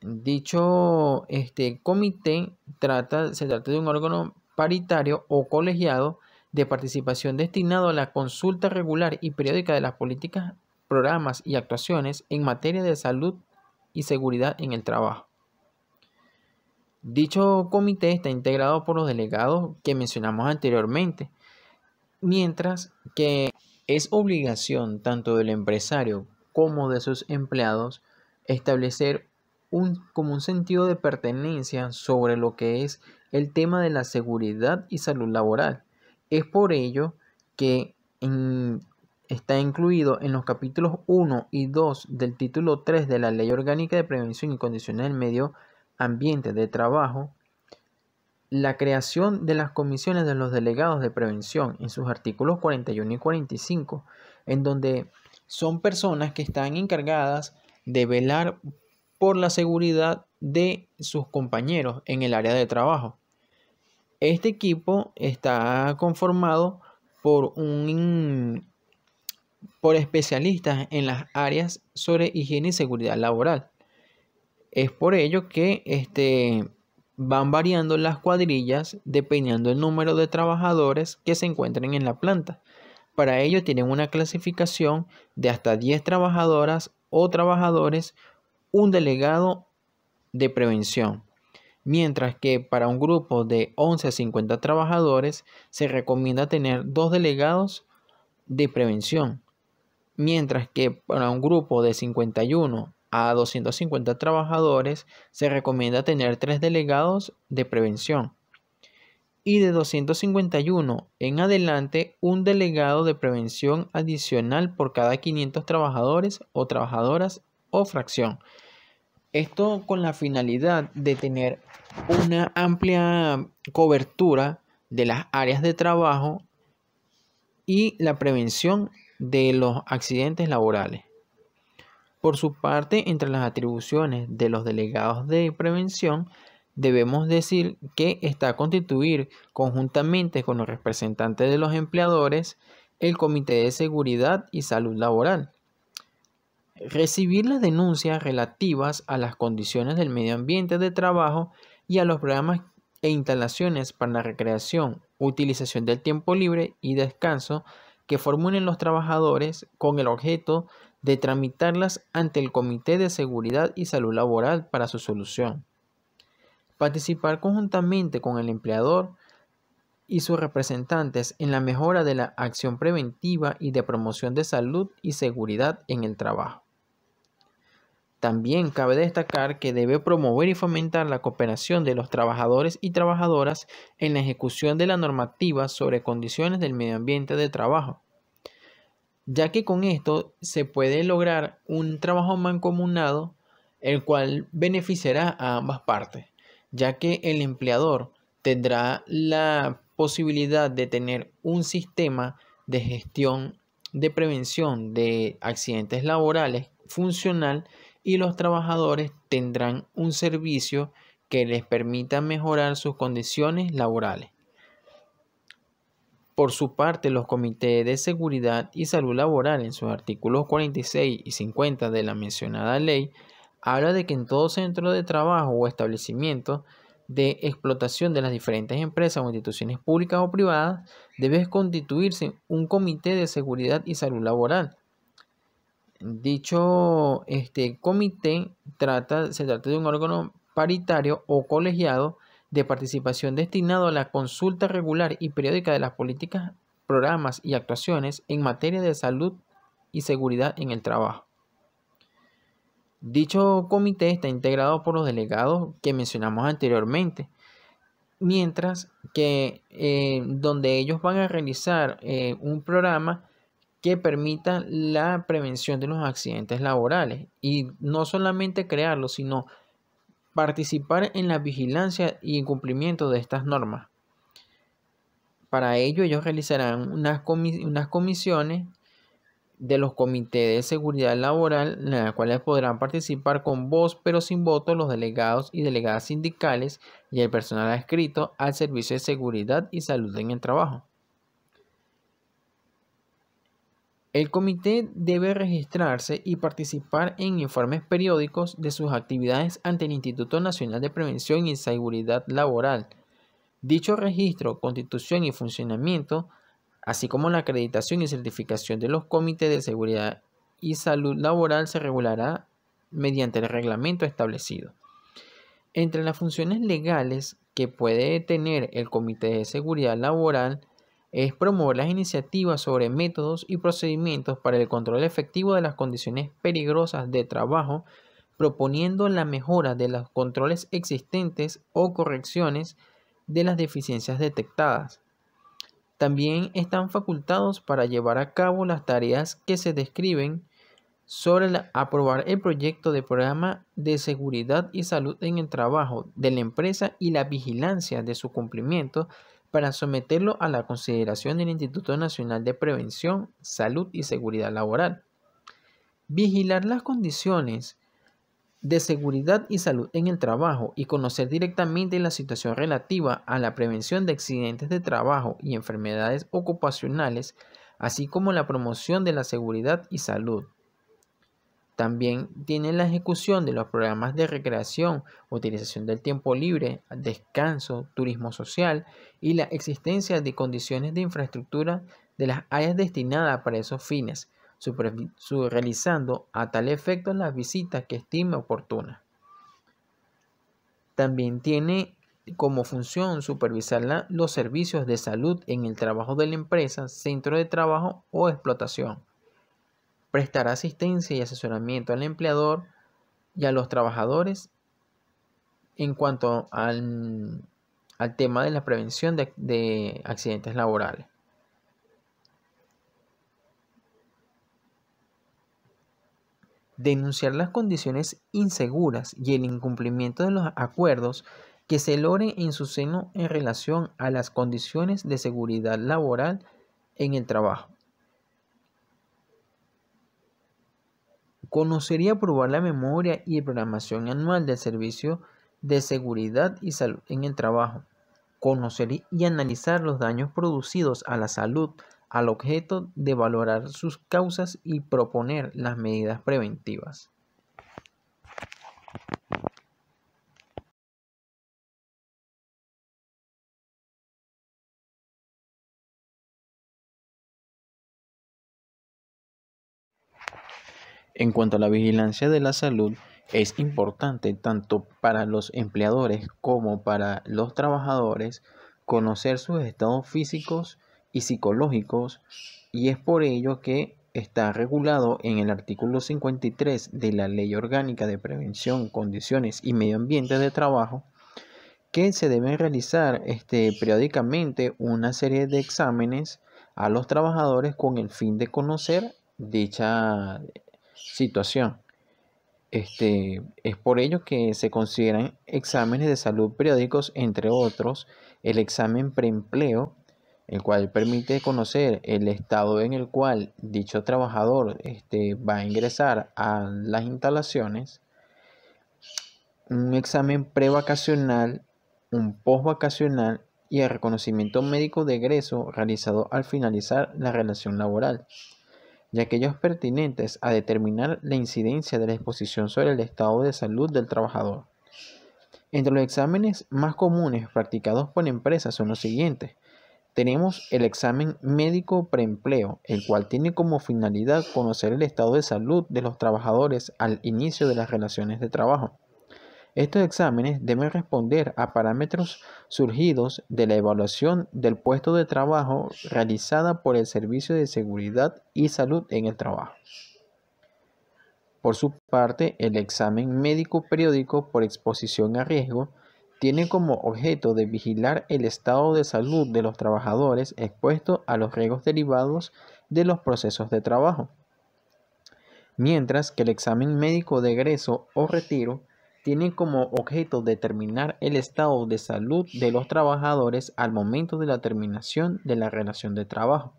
Dicho este, comité trata, se trata de un órgano paritario o colegiado de participación destinado a la consulta regular y periódica de las políticas, programas y actuaciones en materia de salud y seguridad en el trabajo. Dicho comité está integrado por los delegados que mencionamos anteriormente, mientras que es obligación tanto del empresario como de sus empleados establecer un, como un sentido de pertenencia sobre lo que es el tema de la seguridad y salud laboral. Es por ello que está incluido en los capítulos 1 y 2 del título 3 de la Ley Orgánica de Prevención y Condiciones del Medio Ambiente de Trabajo la creación de las comisiones de los delegados de prevención en sus artículos 41 y 45, en donde son personas que están encargadas de velar por la seguridad de sus compañeros en el área de trabajo. Este equipo está conformado por un por especialistas en las áreas sobre higiene y seguridad laboral. Es por ello que este, van variando las cuadrillas dependiendo el número de trabajadores que se encuentren en la planta. Para ello tienen una clasificación de hasta 10 trabajadoras o trabajadores un delegado de prevención, mientras que para un grupo de 11 a 50 trabajadores se recomienda tener dos delegados de prevención, mientras que para un grupo de 51 a 250 trabajadores se recomienda tener tres delegados de prevención y de 251 en adelante un delegado de prevención adicional por cada 500 trabajadores o trabajadoras o fracción. Esto con la finalidad de tener una amplia cobertura de las áreas de trabajo y la prevención de los accidentes laborales. Por su parte, entre las atribuciones de los delegados de prevención, debemos decir que está a constituir conjuntamente con los representantes de los empleadores el Comité de Seguridad y Salud Laboral, recibir las denuncias relativas a las condiciones del medio ambiente de trabajo y a los programas e instalaciones para la recreación, utilización del tiempo libre y descanso que formulen los trabajadores con el objeto de tramitarlas ante el Comité de Seguridad y Salud Laboral para su solución. Participar conjuntamente con el empleador y sus representantes en la mejora de la acción preventiva y de promoción de salud y seguridad en el trabajo. También cabe destacar que debe promover y fomentar la cooperación de los trabajadores y trabajadoras en la ejecución de la normativa sobre condiciones del medio ambiente de trabajo, ya que con esto se puede lograr un trabajo mancomunado el cual beneficiará a ambas partes, ya que el empleador tendrá la posibilidad de tener un sistema de gestión de prevención de accidentes laborales funcional y los trabajadores tendrán un servicio que les permita mejorar sus condiciones laborales. Por su parte, los comités de seguridad y salud laboral en sus artículos 46 y 50 de la mencionada ley habla de que en todo centro de trabajo o establecimiento de explotación de las diferentes empresas o instituciones públicas o privadas debe constituirse un comité de seguridad y salud laboral Dicho este, comité trata, se trata de un órgano paritario o colegiado de participación destinado a la consulta regular y periódica de las políticas, programas y actuaciones en materia de salud y seguridad en el trabajo. Dicho comité está integrado por los delegados que mencionamos anteriormente, mientras que eh, donde ellos van a realizar eh, un programa que permita la prevención de los accidentes laborales y no solamente crearlos, sino participar en la vigilancia y cumplimiento de estas normas. Para ello ellos realizarán unas, unas comisiones de los comités de seguridad laboral, en las cuales podrán participar con voz pero sin voto los delegados y delegadas sindicales y el personal adscrito al Servicio de Seguridad y Salud en el Trabajo. El comité debe registrarse y participar en informes periódicos de sus actividades ante el Instituto Nacional de Prevención y Seguridad Laboral. Dicho registro, constitución y funcionamiento, así como la acreditación y certificación de los comités de seguridad y salud laboral se regulará mediante el reglamento establecido. Entre las funciones legales que puede tener el Comité de Seguridad Laboral, es promover las iniciativas sobre métodos y procedimientos para el control efectivo de las condiciones peligrosas de trabajo, proponiendo la mejora de los controles existentes o correcciones de las deficiencias detectadas. También están facultados para llevar a cabo las tareas que se describen sobre aprobar el proyecto de programa de seguridad y salud en el trabajo de la empresa y la vigilancia de su cumplimiento para someterlo a la consideración del Instituto Nacional de Prevención, Salud y Seguridad Laboral. Vigilar las condiciones de seguridad y salud en el trabajo y conocer directamente la situación relativa a la prevención de accidentes de trabajo y enfermedades ocupacionales, así como la promoción de la seguridad y salud. También tiene la ejecución de los programas de recreación, utilización del tiempo libre, descanso, turismo social y la existencia de condiciones de infraestructura de las áreas destinadas para esos fines, realizando a tal efecto las visitas que estime oportunas. También tiene como función supervisar los servicios de salud en el trabajo de la empresa, centro de trabajo o explotación. Prestar asistencia y asesoramiento al empleador y a los trabajadores en cuanto al, tema de la prevención de, de accidentes laborales. denunciar las condiciones inseguras y el incumplimiento de los acuerdos que se logren en su seno en relación a las condiciones de seguridad laboral en el trabajo. y aprobar la memoria y programación anual del Servicio de Seguridad y Salud en el Trabajo, conocer y analizar los daños producidos a la salud al objeto de valorar sus causas y proponer las medidas preventivas. En cuanto a la vigilancia de la salud, es importante tanto para los empleadores como para los trabajadores conocer sus estados físicos y psicológicos y es por ello que está regulado en el artículo 53 de la Ley Orgánica de Prevención, Condiciones y Medio Ambiente de Trabajo que se deben realizar este, periódicamente una serie de exámenes a los trabajadores con el fin de conocer dicha situación. Este, es por ello que se consideran exámenes de salud periódicos, entre otros, el examen preempleo, el cual permite conocer el estado en el cual dicho trabajador este, va a ingresar a las instalaciones, un examen prevacacional, un postvacacional y el reconocimiento médico de egreso realizado al finalizar la relación laboral y aquellos pertinentes a determinar la incidencia de la exposición sobre el estado de salud del trabajador. Entre los exámenes más comunes practicados por empresas son los siguientes. Tenemos el examen médico preempleo, el cual tiene como finalidad conocer el estado de salud de los trabajadores al inicio de las relaciones de trabajo. Estos exámenes deben responder a parámetros surgidos de la evaluación del puesto de trabajo realizada por el Servicio de Seguridad y Salud en el Trabajo. Por su parte, el examen médico periódico por exposición a riesgo tiene como objeto de vigilar el estado de salud de los trabajadores expuestos a los riesgos derivados de los procesos de trabajo. Mientras que el examen médico de egreso o retiro tienen como objeto determinar el estado de salud de los trabajadores al momento de la terminación de la relación de trabajo.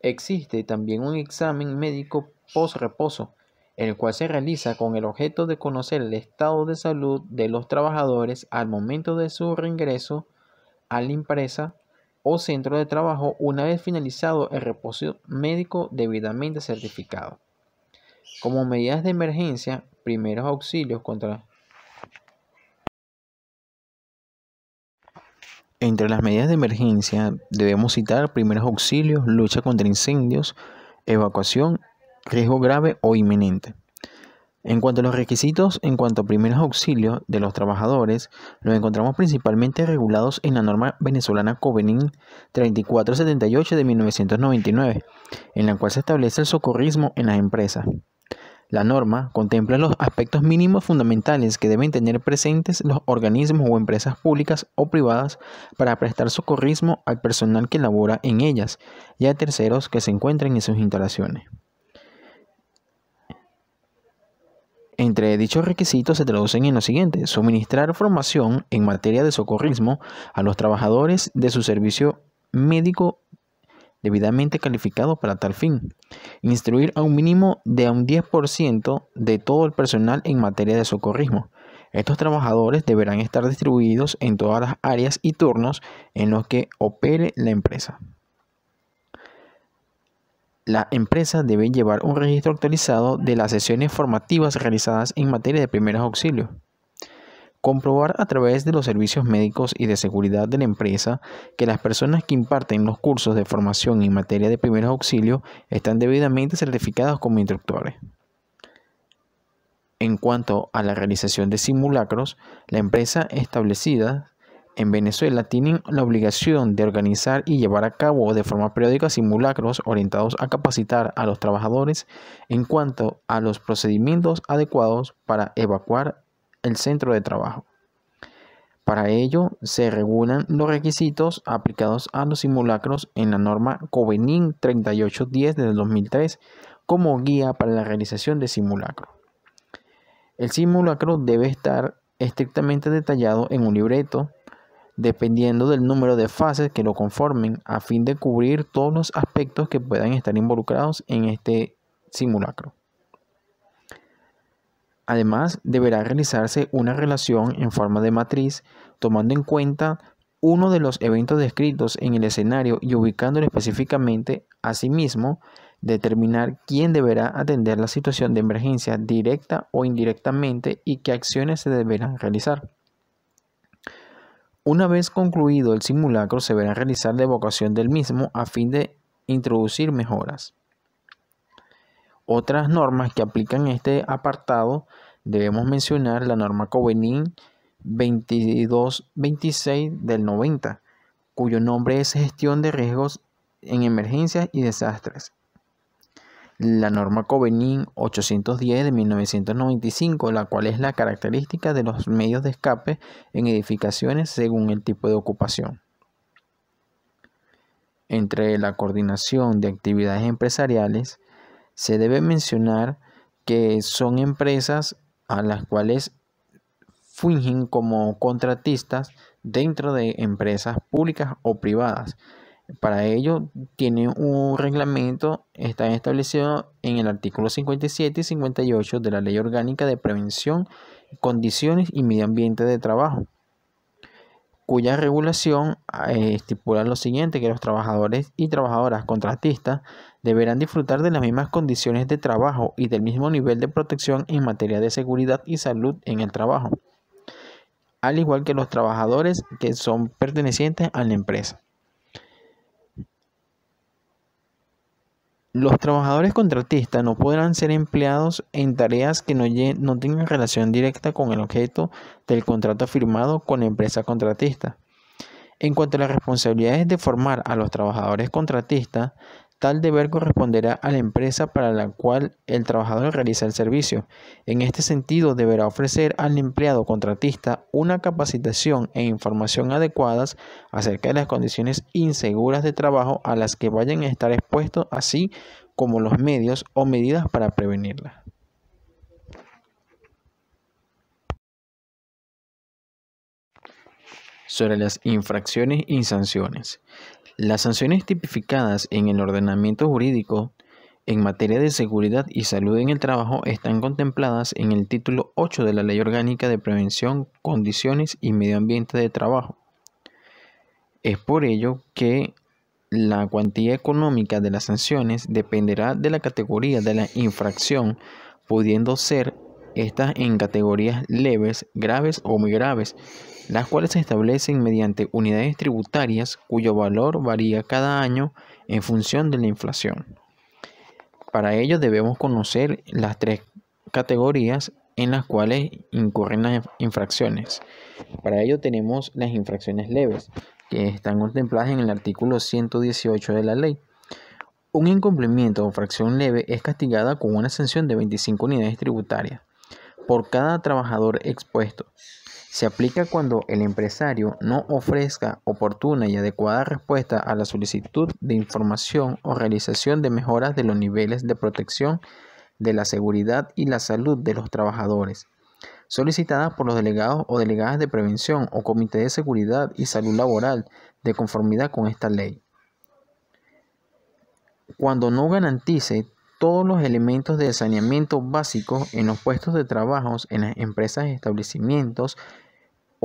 Existe también un examen médico post-reposo, el cual se realiza con el objeto de conocer el estado de salud de los trabajadores al momento de su reingreso a la empresa o centro de trabajo una vez finalizado el reposo médico debidamente certificado. Como medidas de emergencia, primeros auxilios contra... Entre las medidas de emergencia debemos citar primeros auxilios, lucha contra incendios, evacuación, riesgo grave o inminente. En cuanto a los requisitos, en cuanto a primeros auxilios de los trabajadores, los encontramos principalmente regulados en la norma venezolana Covenin 3478 de 1999, en la cual se establece el socorrismo en las empresas. La norma contempla los aspectos mínimos fundamentales que deben tener presentes los organismos o empresas públicas o privadas para prestar socorrismo al personal que labora en ellas y a terceros que se encuentren en sus instalaciones. Entre dichos requisitos se traducen en lo siguiente, suministrar formación en materia de socorrismo a los trabajadores de su servicio médico debidamente calificado para tal fin. Instruir a un mínimo de un 10% de todo el personal en materia de socorrismo. Estos trabajadores deberán estar distribuidos en todas las áreas y turnos en los que opere la empresa. La empresa debe llevar un registro actualizado de las sesiones formativas realizadas en materia de primeros auxilios. Comprobar a través de los servicios médicos y de seguridad de la empresa que las personas que imparten los cursos de formación en materia de primeros auxilios están debidamente certificados como instructores. En cuanto a la realización de simulacros, la empresa establecida en Venezuela tiene la obligación de organizar y llevar a cabo de forma periódica simulacros orientados a capacitar a los trabajadores en cuanto a los procedimientos adecuados para evacuar el centro de trabajo. Para ello se regulan los requisitos aplicados a los simulacros en la norma Covenin 3810 del 2003 como guía para la realización de simulacro. El simulacro debe estar estrictamente detallado en un libreto, dependiendo del número de fases que lo conformen, a fin de cubrir todos los aspectos que puedan estar involucrados en este simulacro. Además, deberá realizarse una relación en forma de matriz, tomando en cuenta uno de los eventos descritos en el escenario y ubicándolo específicamente, asimismo, determinar quién deberá atender la situación de emergencia directa o indirectamente y qué acciones se deberán realizar. Una vez concluido el simulacro, se deberá realizar la evocación del mismo a fin de introducir mejoras. Otras normas que aplican este apartado debemos mencionar la norma Covenin 2226 del 90, cuyo nombre es Gestión de Riesgos en Emergencias y Desastres. La norma Covenin 810 de 1995, la cual es la característica de los medios de escape en edificaciones según el tipo de ocupación. Entre la coordinación de actividades empresariales, se debe mencionar que son empresas a las cuales fingen como contratistas dentro de empresas públicas o privadas. Para ello tienen un reglamento, está establecido en el artículo 57 y 58 de la Ley Orgánica de Prevención, Condiciones y Medio Ambiente de Trabajo, cuya regulación eh, estipula lo siguiente, que los trabajadores y trabajadoras contratistas deberán disfrutar de las mismas condiciones de trabajo y del mismo nivel de protección en materia de seguridad y salud en el trabajo, al igual que los trabajadores que son pertenecientes a la empresa. Los trabajadores contratistas no podrán ser empleados en tareas que no, tengan relación directa con el objeto del contrato firmado con la empresa contratista. En cuanto a las responsabilidades de formar a los trabajadores contratistas, Tal deber corresponderá a la empresa para la cual el trabajador realiza el servicio. En este sentido, deberá ofrecer al empleado contratista una capacitación e información adecuadas acerca de las condiciones inseguras de trabajo a las que vayan a estar expuestos, así como los medios o medidas para prevenirlas. sobre las infracciones y sanciones. Las sanciones tipificadas en el ordenamiento jurídico en materia de seguridad y salud en el trabajo están contempladas en el título 8 de la Ley Orgánica de Prevención, Condiciones y Medio Ambiente de Trabajo. Es por ello que la cuantía económica de las sanciones dependerá de la categoría de la infracción, pudiendo ser estas en categorías leves, graves o muy graves, las cuales se establecen mediante unidades tributarias cuyo valor varía cada año en función de la inflación. Para ello debemos conocer las tres categorías en las cuales incurren las infracciones. Para ello tenemos las infracciones leves, que están contempladas en el artículo 118 de la ley. Un incumplimiento o fracción leve es castigada con una sanción de 25 unidades tributarias por cada trabajador expuesto, se aplica cuando el empresario no ofrezca oportuna y adecuada respuesta a la solicitud de información o realización de mejoras de los niveles de protección de la seguridad y la salud de los trabajadores, solicitadas por los delegados o delegadas de prevención o comité de seguridad y salud laboral de conformidad con esta ley. Cuando no garantice todos los elementos de saneamiento básicos en los puestos de trabajo, en las empresas, y establecimientos,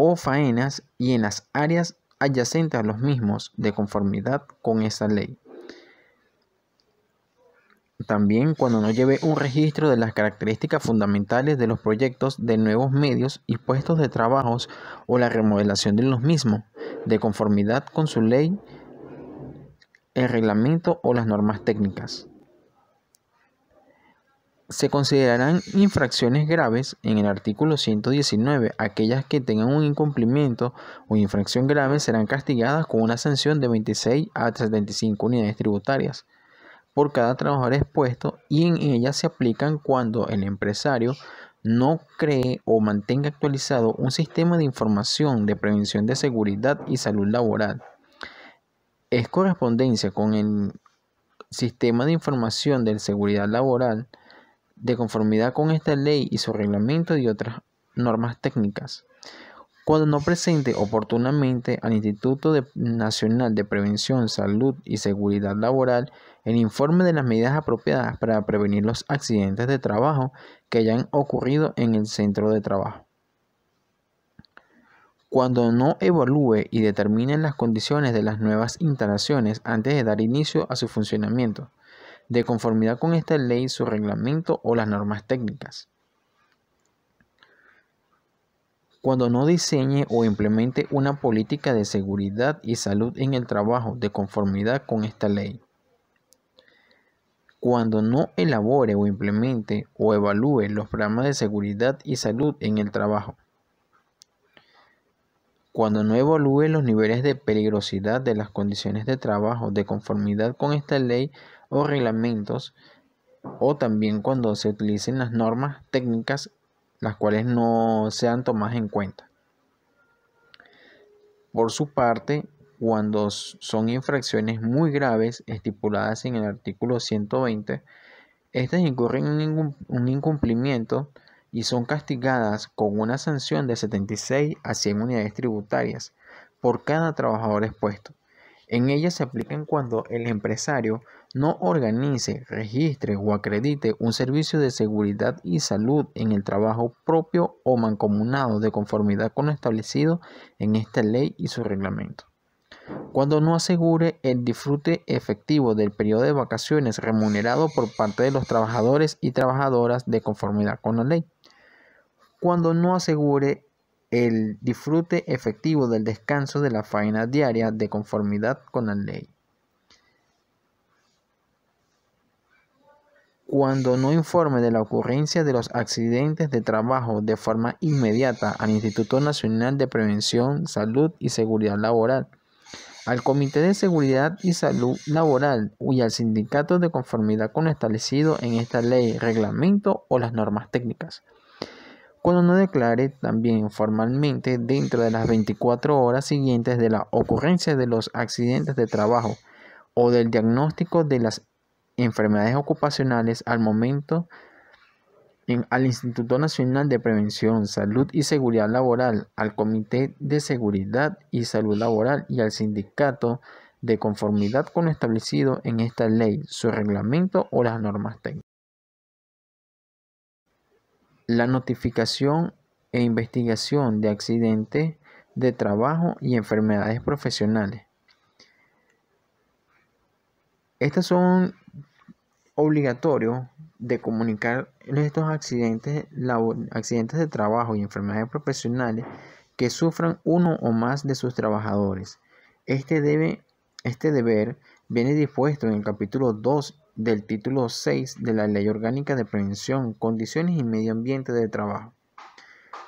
o faenas y en las áreas adyacentes a los mismos de conformidad con esa ley. También cuando no lleve un registro de las características fundamentales de los proyectos de nuevos medios y puestos de trabajos o la remodelación de los mismos, de conformidad con su ley, el reglamento o las normas técnicas. Se considerarán infracciones graves en el artículo 119. Aquellas que tengan un incumplimiento o infracción grave serán castigadas con una sanción de 26 a 75 unidades tributarias por cada trabajador expuesto y en ellas se aplican cuando el empresario no cree o mantenga actualizado un sistema de información de prevención de seguridad y salud laboral. Es correspondencia con el sistema de información de seguridad laboral de conformidad con esta ley y su reglamento y otras normas técnicas, cuando no presente oportunamente al Instituto Nacional de Prevención, Salud y Seguridad Laboral el informe de las medidas apropiadas para prevenir los accidentes de trabajo que hayan ocurrido en el centro de trabajo. Cuando no evalúe y determine las condiciones de las nuevas instalaciones antes de dar inicio a su funcionamiento de conformidad con esta ley, su reglamento o las normas técnicas. Cuando no diseñe o implemente una política de seguridad y salud en el trabajo de conformidad con esta ley. Cuando no elabore o implemente o evalúe los programas de seguridad y salud en el trabajo. Cuando no evalúe los niveles de peligrosidad de las condiciones de trabajo de conformidad con esta ley o reglamentos o también cuando se utilicen las normas técnicas las cuales no sean tomadas en cuenta. Por su parte, cuando son infracciones muy graves estipuladas en el artículo 120, estas incurren en un incumplimiento y son castigadas con una sanción de 76 a 100 unidades tributarias por cada trabajador expuesto. En ellas se aplican cuando el empresario no organice, registre o acredite un servicio de seguridad y salud en el trabajo propio o mancomunado de conformidad con lo establecido en esta ley y su reglamento. Cuando no asegure el disfrute efectivo del periodo de vacaciones remunerado por parte de los trabajadores y trabajadoras de conformidad con la ley. Cuando no asegure el disfrute efectivo del descanso de la faena diaria de conformidad con la ley. Cuando no informe de la ocurrencia de los accidentes de trabajo de forma inmediata al Instituto Nacional de Prevención, Salud y Seguridad Laboral, al Comité de Seguridad y Salud Laboral y al sindicato de conformidad con lo establecido en esta ley, reglamento o las normas técnicas cuando no declare también formalmente dentro de las 24 horas siguientes de la ocurrencia de los accidentes de trabajo o del diagnóstico de las enfermedades ocupacionales al momento en, al Instituto Nacional de Prevención, Salud y Seguridad Laboral, al Comité de Seguridad y Salud Laboral y al sindicato de conformidad con lo establecido en esta ley, su reglamento o las normas técnicas la notificación e investigación de accidentes de trabajo y enfermedades profesionales. Estas son obligatorios de comunicar estos accidentes, accidentes de trabajo y enfermedades profesionales que sufran uno o más de sus trabajadores. Este, debe, este deber viene dispuesto en el capítulo 2 del título 6 de la Ley Orgánica de Prevención, Condiciones y Medio Ambiente de Trabajo.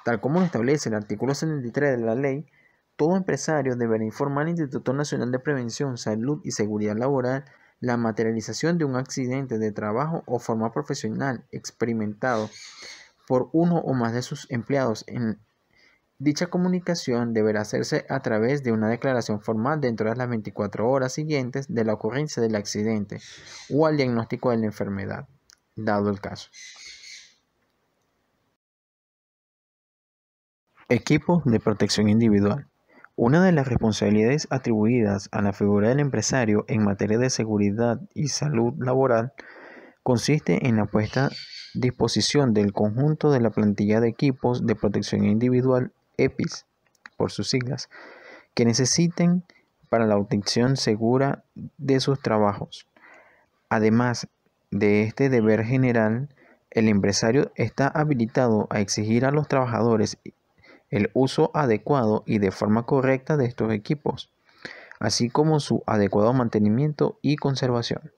Tal como lo establece el artículo 73 de la ley, todo empresario deberá informar al Instituto Nacional de Prevención, Salud y Seguridad Laboral la materialización de un accidente de trabajo o forma profesional experimentado por uno o más de sus empleados en Dicha comunicación deberá hacerse a través de una declaración formal dentro de las 24 horas siguientes de la ocurrencia del accidente o al diagnóstico de la enfermedad, dado el caso. Equipos de protección individual. Una de las responsabilidades atribuidas a la figura del empresario en materia de seguridad y salud laboral consiste en la puesta a disposición del conjunto de la plantilla de equipos de protección individual EPIs, por sus siglas, que necesiten para la obtención segura de sus trabajos. Además de este deber general, el empresario está habilitado a exigir a los trabajadores el uso adecuado y de forma correcta de estos equipos, así como su adecuado mantenimiento y conservación.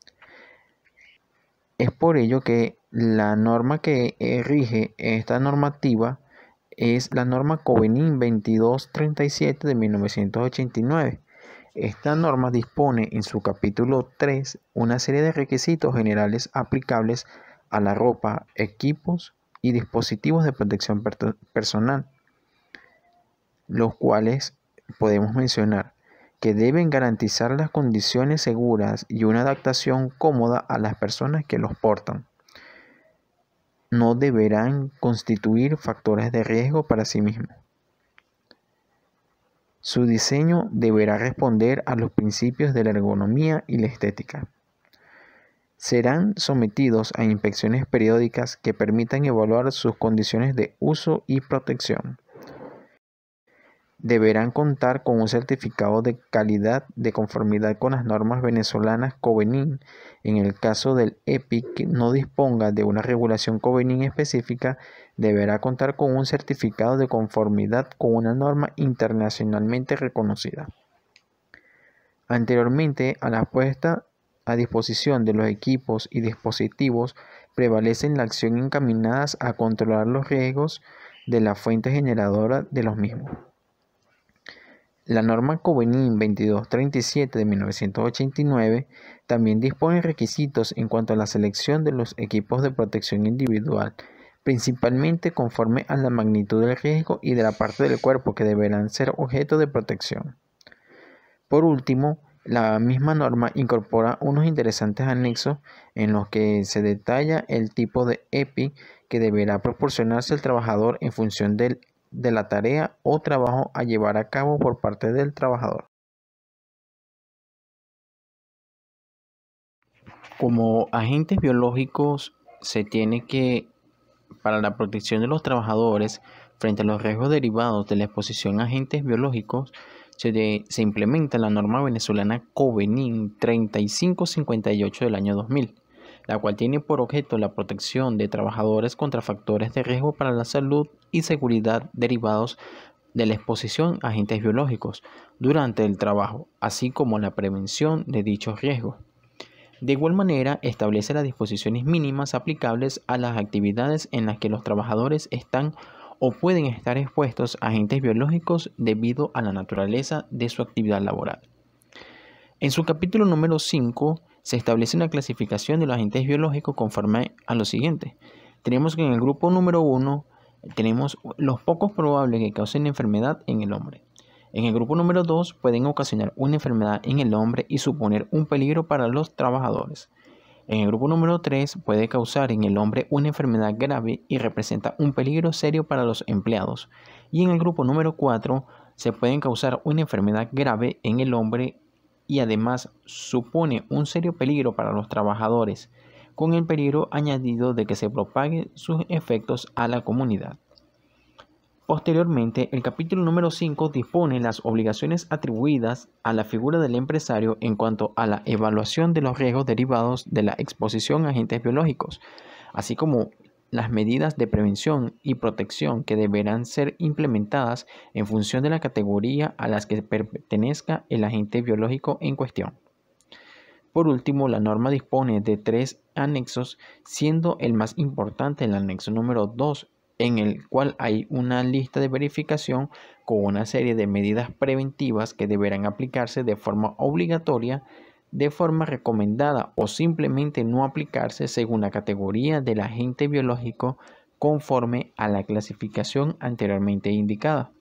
Es por ello que la norma que rige esta normativa es la norma Covenin 2237 de 1989. Esta norma dispone en su capítulo 3 una serie de requisitos generales aplicables a la ropa, equipos y dispositivos de protección personal, los cuales podemos mencionar que deben garantizar las condiciones seguras y una adaptación cómoda a las personas que los portan no deberán constituir factores de riesgo para sí mismos. Su diseño deberá responder a los principios de la ergonomía y la estética. Serán sometidos a inspecciones periódicas que permitan evaluar sus condiciones de uso y protección deberán contar con un certificado de calidad de conformidad con las normas venezolanas COVENIN. En el caso del EPIC que no disponga de una regulación COVENIN específica, deberá contar con un certificado de conformidad con una norma internacionalmente reconocida. Anteriormente a la puesta a disposición de los equipos y dispositivos prevalecen la acción encaminadas a controlar los riesgos de la fuente generadora de los mismos. La norma Covenin 2237 de 1989 también dispone requisitos en cuanto a la selección de los equipos de protección individual, principalmente conforme a la magnitud del riesgo y de la parte del cuerpo que deberán ser objeto de protección. Por último, la misma norma incorpora unos interesantes anexos en los que se detalla el tipo de EPI que deberá proporcionarse al trabajador en función del de la tarea o trabajo a llevar a cabo por parte del trabajador. Como agentes biológicos se tiene que, para la protección de los trabajadores frente a los riesgos derivados de la exposición a agentes biológicos, se, implementa la norma venezolana COVENIN 3558 del año 2000, la cual tiene por objeto la protección de trabajadores contra factores de riesgo para la salud y seguridad derivados de la exposición a agentes biológicos durante el trabajo, así como la prevención de dichos riesgos. De igual manera, establece las disposiciones mínimas aplicables a las actividades en las que los trabajadores están o pueden estar expuestos a agentes biológicos debido a la naturaleza de su actividad laboral. En su capítulo número 5 se establece una clasificación de los agentes biológicos conforme a lo siguiente. Tenemos que en el grupo número 1 tenemos los pocos probables que causen enfermedad en el hombre. En el grupo número 2 pueden ocasionar una enfermedad en el hombre y suponer un peligro para los trabajadores. En el grupo número 3 puede causar en el hombre una enfermedad grave y representa un peligro serio para los empleados. Y en el grupo número 4 se pueden causar una enfermedad grave en el hombre y además supone un serio peligro para los trabajadores con el peligro añadido de que se propague sus efectos a la comunidad. Posteriormente, el capítulo número 5 dispone las obligaciones atribuidas a la figura del empresario en cuanto a la evaluación de los riesgos derivados de la exposición a agentes biológicos, así como las medidas de prevención y protección que deberán ser implementadas en función de la categoría a las que pertenezca el agente biológico en cuestión. Por último, la norma dispone de tres anexos, siendo el más importante el anexo número 2, en el cual hay una lista de verificación con una serie de medidas preventivas que deberán aplicarse de forma obligatoria, de forma recomendada o simplemente no aplicarse según la categoría del agente biológico conforme a la clasificación anteriormente indicada.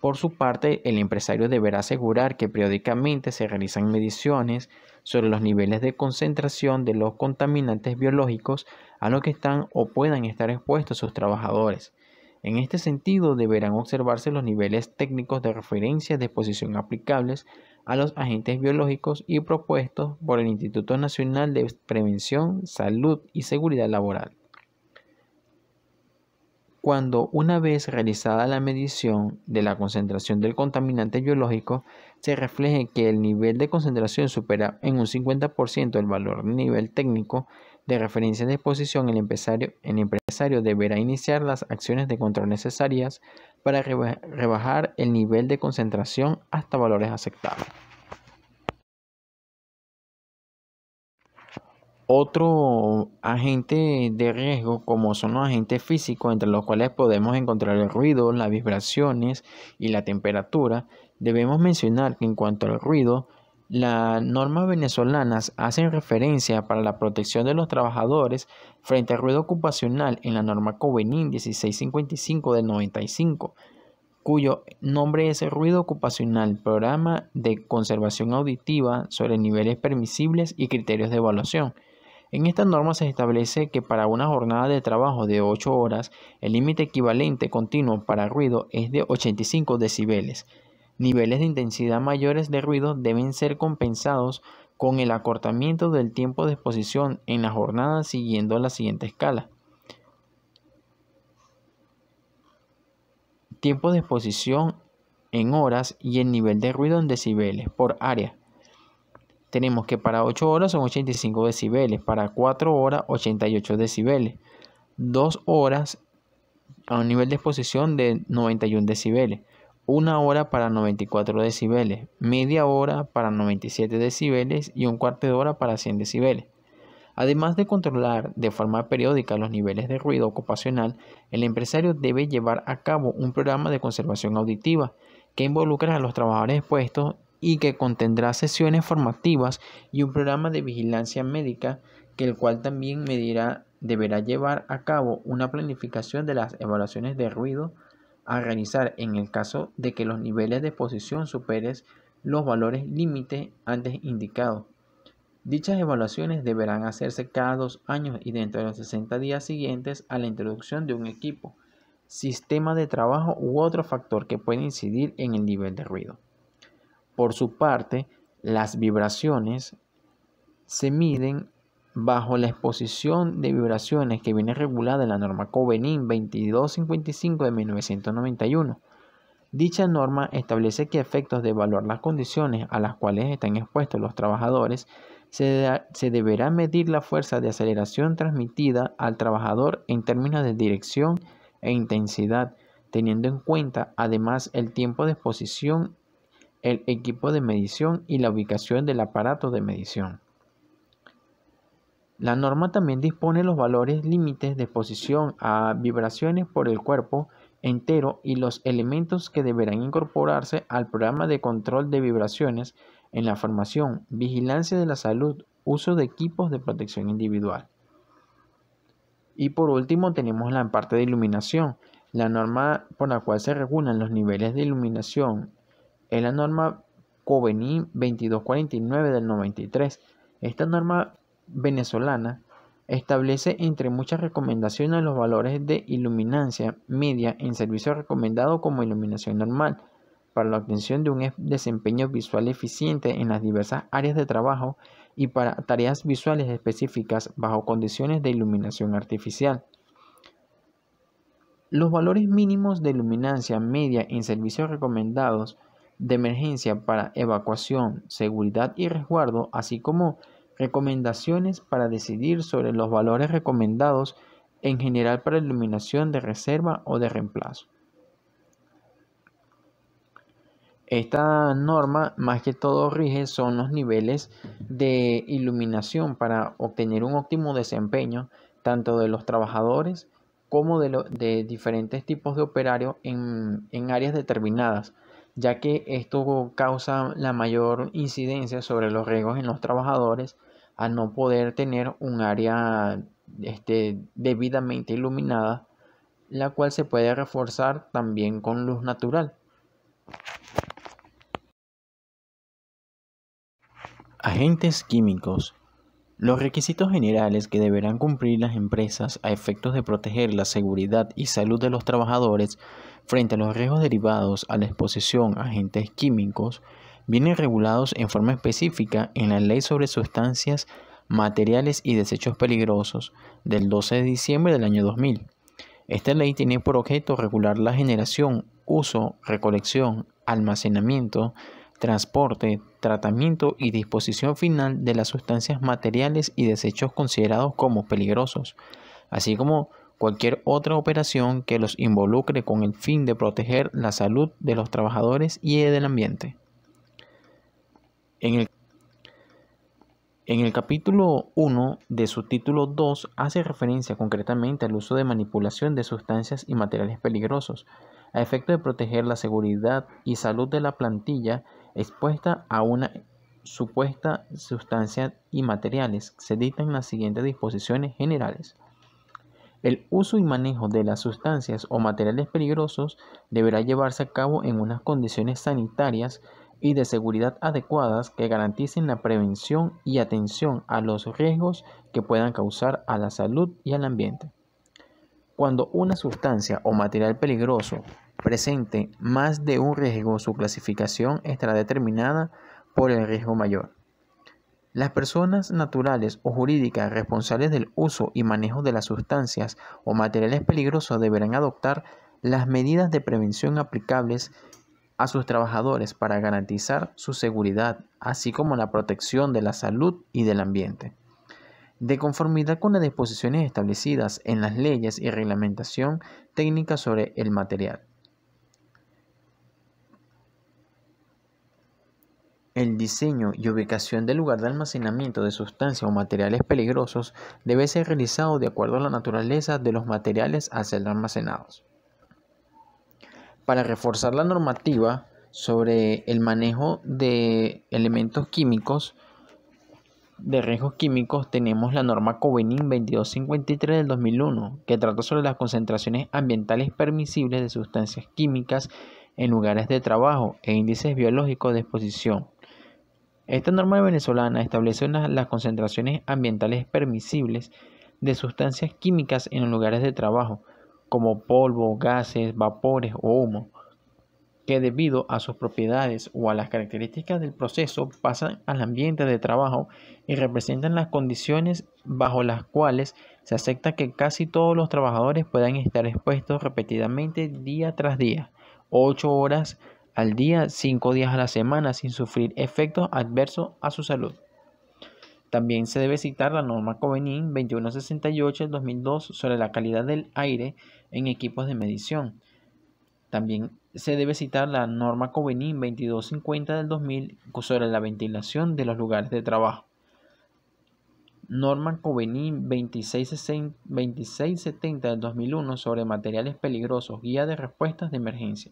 Por su parte, el empresario deberá asegurar que periódicamente se realizan mediciones sobre los niveles de concentración de los contaminantes biológicos a los que están o puedan estar expuestos sus trabajadores. En este sentido, deberán observarse los niveles técnicos de referencia de exposición aplicables a los agentes biológicos y propuestos por el Instituto Nacional de Prevención, Salud y Seguridad Laboral cuando una vez realizada la medición de la concentración del contaminante biológico, se refleje que el nivel de concentración supera en un 50% el valor nivel técnico de referencia de exposición, el empresario, el empresario deberá iniciar las acciones de control necesarias para rebajar el nivel de concentración hasta valores aceptables. Otro agente de riesgo como son los agentes físicos entre los cuales podemos encontrar el ruido, las vibraciones y la temperatura, debemos mencionar que en cuanto al ruido, las normas venezolanas hacen referencia para la protección de los trabajadores frente al ruido ocupacional en la norma Covenin 1655 del 95, cuyo nombre es el Ruido Ocupacional, Programa de Conservación Auditiva sobre Niveles Permisibles y Criterios de Evaluación. En esta norma se establece que para una jornada de trabajo de 8 horas, el límite equivalente continuo para ruido es de 85 decibeles. Niveles de intensidad mayores de ruido deben ser compensados con el acortamiento del tiempo de exposición en la jornada siguiendo la siguiente escala. Tiempo de exposición en horas y el nivel de ruido en decibeles por área tenemos que para 8 horas son 85 decibeles, para 4 horas 88 decibeles, 2 horas a un nivel de exposición de 91 decibeles, 1 hora para 94 decibeles, media hora para 97 decibeles y un cuarto de hora para 100 decibeles. Además de controlar de forma periódica los niveles de ruido ocupacional, el empresario debe llevar a cabo un programa de conservación auditiva que involucra a los trabajadores expuestos y que contendrá sesiones formativas y un programa de vigilancia médica que el cual también deberá llevar a cabo una planificación de las evaluaciones de ruido a realizar en el caso de que los niveles de exposición superes los valores límite antes indicados. Dichas evaluaciones deberán hacerse cada dos años y dentro de los 60 días siguientes a la introducción de un equipo, sistema de trabajo u otro factor que pueda incidir en el nivel de ruido. Por su parte, las vibraciones se miden bajo la exposición de vibraciones que viene regulada en la norma Covenin 2255 de 1991. Dicha norma establece que efectos de evaluar las condiciones a las cuales están expuestos los trabajadores se, se, deberá medir la fuerza de aceleración transmitida al trabajador en términos de dirección e intensidad, teniendo en cuenta además el tiempo de exposición el equipo de medición y la ubicación del aparato de medición. La norma también dispone los valores límites de exposición a vibraciones por el cuerpo entero y los elementos que deberán incorporarse al programa de control de vibraciones en la formación, vigilancia de la salud, uso de equipos de protección individual. Y por último tenemos la parte de iluminación, la norma por la cual se regulan los niveles de iluminación es la norma Covenín 2249 del 93. Esta norma venezolana establece entre muchas recomendaciones los valores de iluminancia media en servicio recomendado como iluminación normal para la obtención de un desempeño visual eficiente en las diversas áreas de trabajo y para tareas visuales específicas bajo condiciones de iluminación artificial. Los valores mínimos de iluminancia media en servicios recomendados de emergencia para evacuación, seguridad y resguardo, así como recomendaciones para decidir sobre los valores recomendados en general para iluminación de reserva o de reemplazo. Esta norma más que todo rige son los niveles de iluminación para obtener un óptimo desempeño tanto de los trabajadores como de, diferentes tipos de operarios en áreas determinadas ya que esto causa la mayor incidencia sobre los riesgos en los trabajadores al no poder tener un área este, debidamente iluminada, la cual se puede reforzar también con luz natural. Agentes químicos. Los requisitos generales que deberán cumplir las empresas a efectos de proteger la seguridad y salud de los trabajadores frente a los riesgos derivados a la exposición a agentes químicos vienen regulados en forma específica en la Ley sobre Sustancias, Materiales y Desechos Peligrosos del 12 de diciembre del año 2000. Esta ley tiene por objeto regular la generación, uso, recolección, almacenamiento, transporte, tratamiento y disposición final de las sustancias materiales y desechos considerados como peligrosos, así como cualquier otra operación que los involucre con el fin de proteger la salud de los trabajadores y del ambiente. En el, capítulo 1 de su título 2 hace referencia concretamente al uso de manipulación de sustancias y materiales peligrosos, a efecto de proteger la seguridad y salud de la plantilla expuesta a una supuesta sustancia y materiales, se dictan las siguientes disposiciones generales. El uso y manejo de las sustancias o materiales peligrosos deberá llevarse a cabo en unas condiciones sanitarias y de seguridad adecuadas que garanticen la prevención y atención a los riesgos que puedan causar a la salud y al ambiente. Cuando una sustancia o material peligroso presente más de un riesgo, su clasificación estará determinada por el riesgo mayor. Las personas naturales o jurídicas responsables del uso y manejo de las sustancias o materiales peligrosos deberán adoptar las medidas de prevención aplicables a sus trabajadores para garantizar su seguridad, así como la protección de la salud y del ambiente. De conformidad con las disposiciones establecidas en las leyes y reglamentación técnica sobre el material. El diseño y ubicación del lugar de almacenamiento de sustancias o materiales peligrosos debe ser realizado de acuerdo a la naturaleza de los materiales a ser almacenados. Para reforzar la normativa sobre el manejo de elementos químicos, de riesgos químicos, tenemos la norma Covenin 2253 del 2001, que trata sobre las concentraciones ambientales permisibles de sustancias químicas en lugares de trabajo e índices biológicos de exposición esta norma venezolana establece las concentraciones ambientales permisibles de sustancias químicas en los lugares de trabajo, como polvo, gases, vapores o humo, que debido a sus propiedades o a las características del proceso pasan al ambiente de trabajo y representan las condiciones bajo las cuales se acepta que casi todos los trabajadores puedan estar expuestos repetidamente día tras día, 8 horas al día, 5 días a la semana, sin sufrir efectos adversos a su salud. También se debe citar la norma Covenin 2168 del 2002 sobre la calidad del aire en equipos de medición. También se debe citar la norma Covenin 2250 del 2000 sobre la ventilación de los lugares de trabajo. Norma Covenin 2670 del 2001 sobre materiales peligrosos, guía de respuestas de emergencia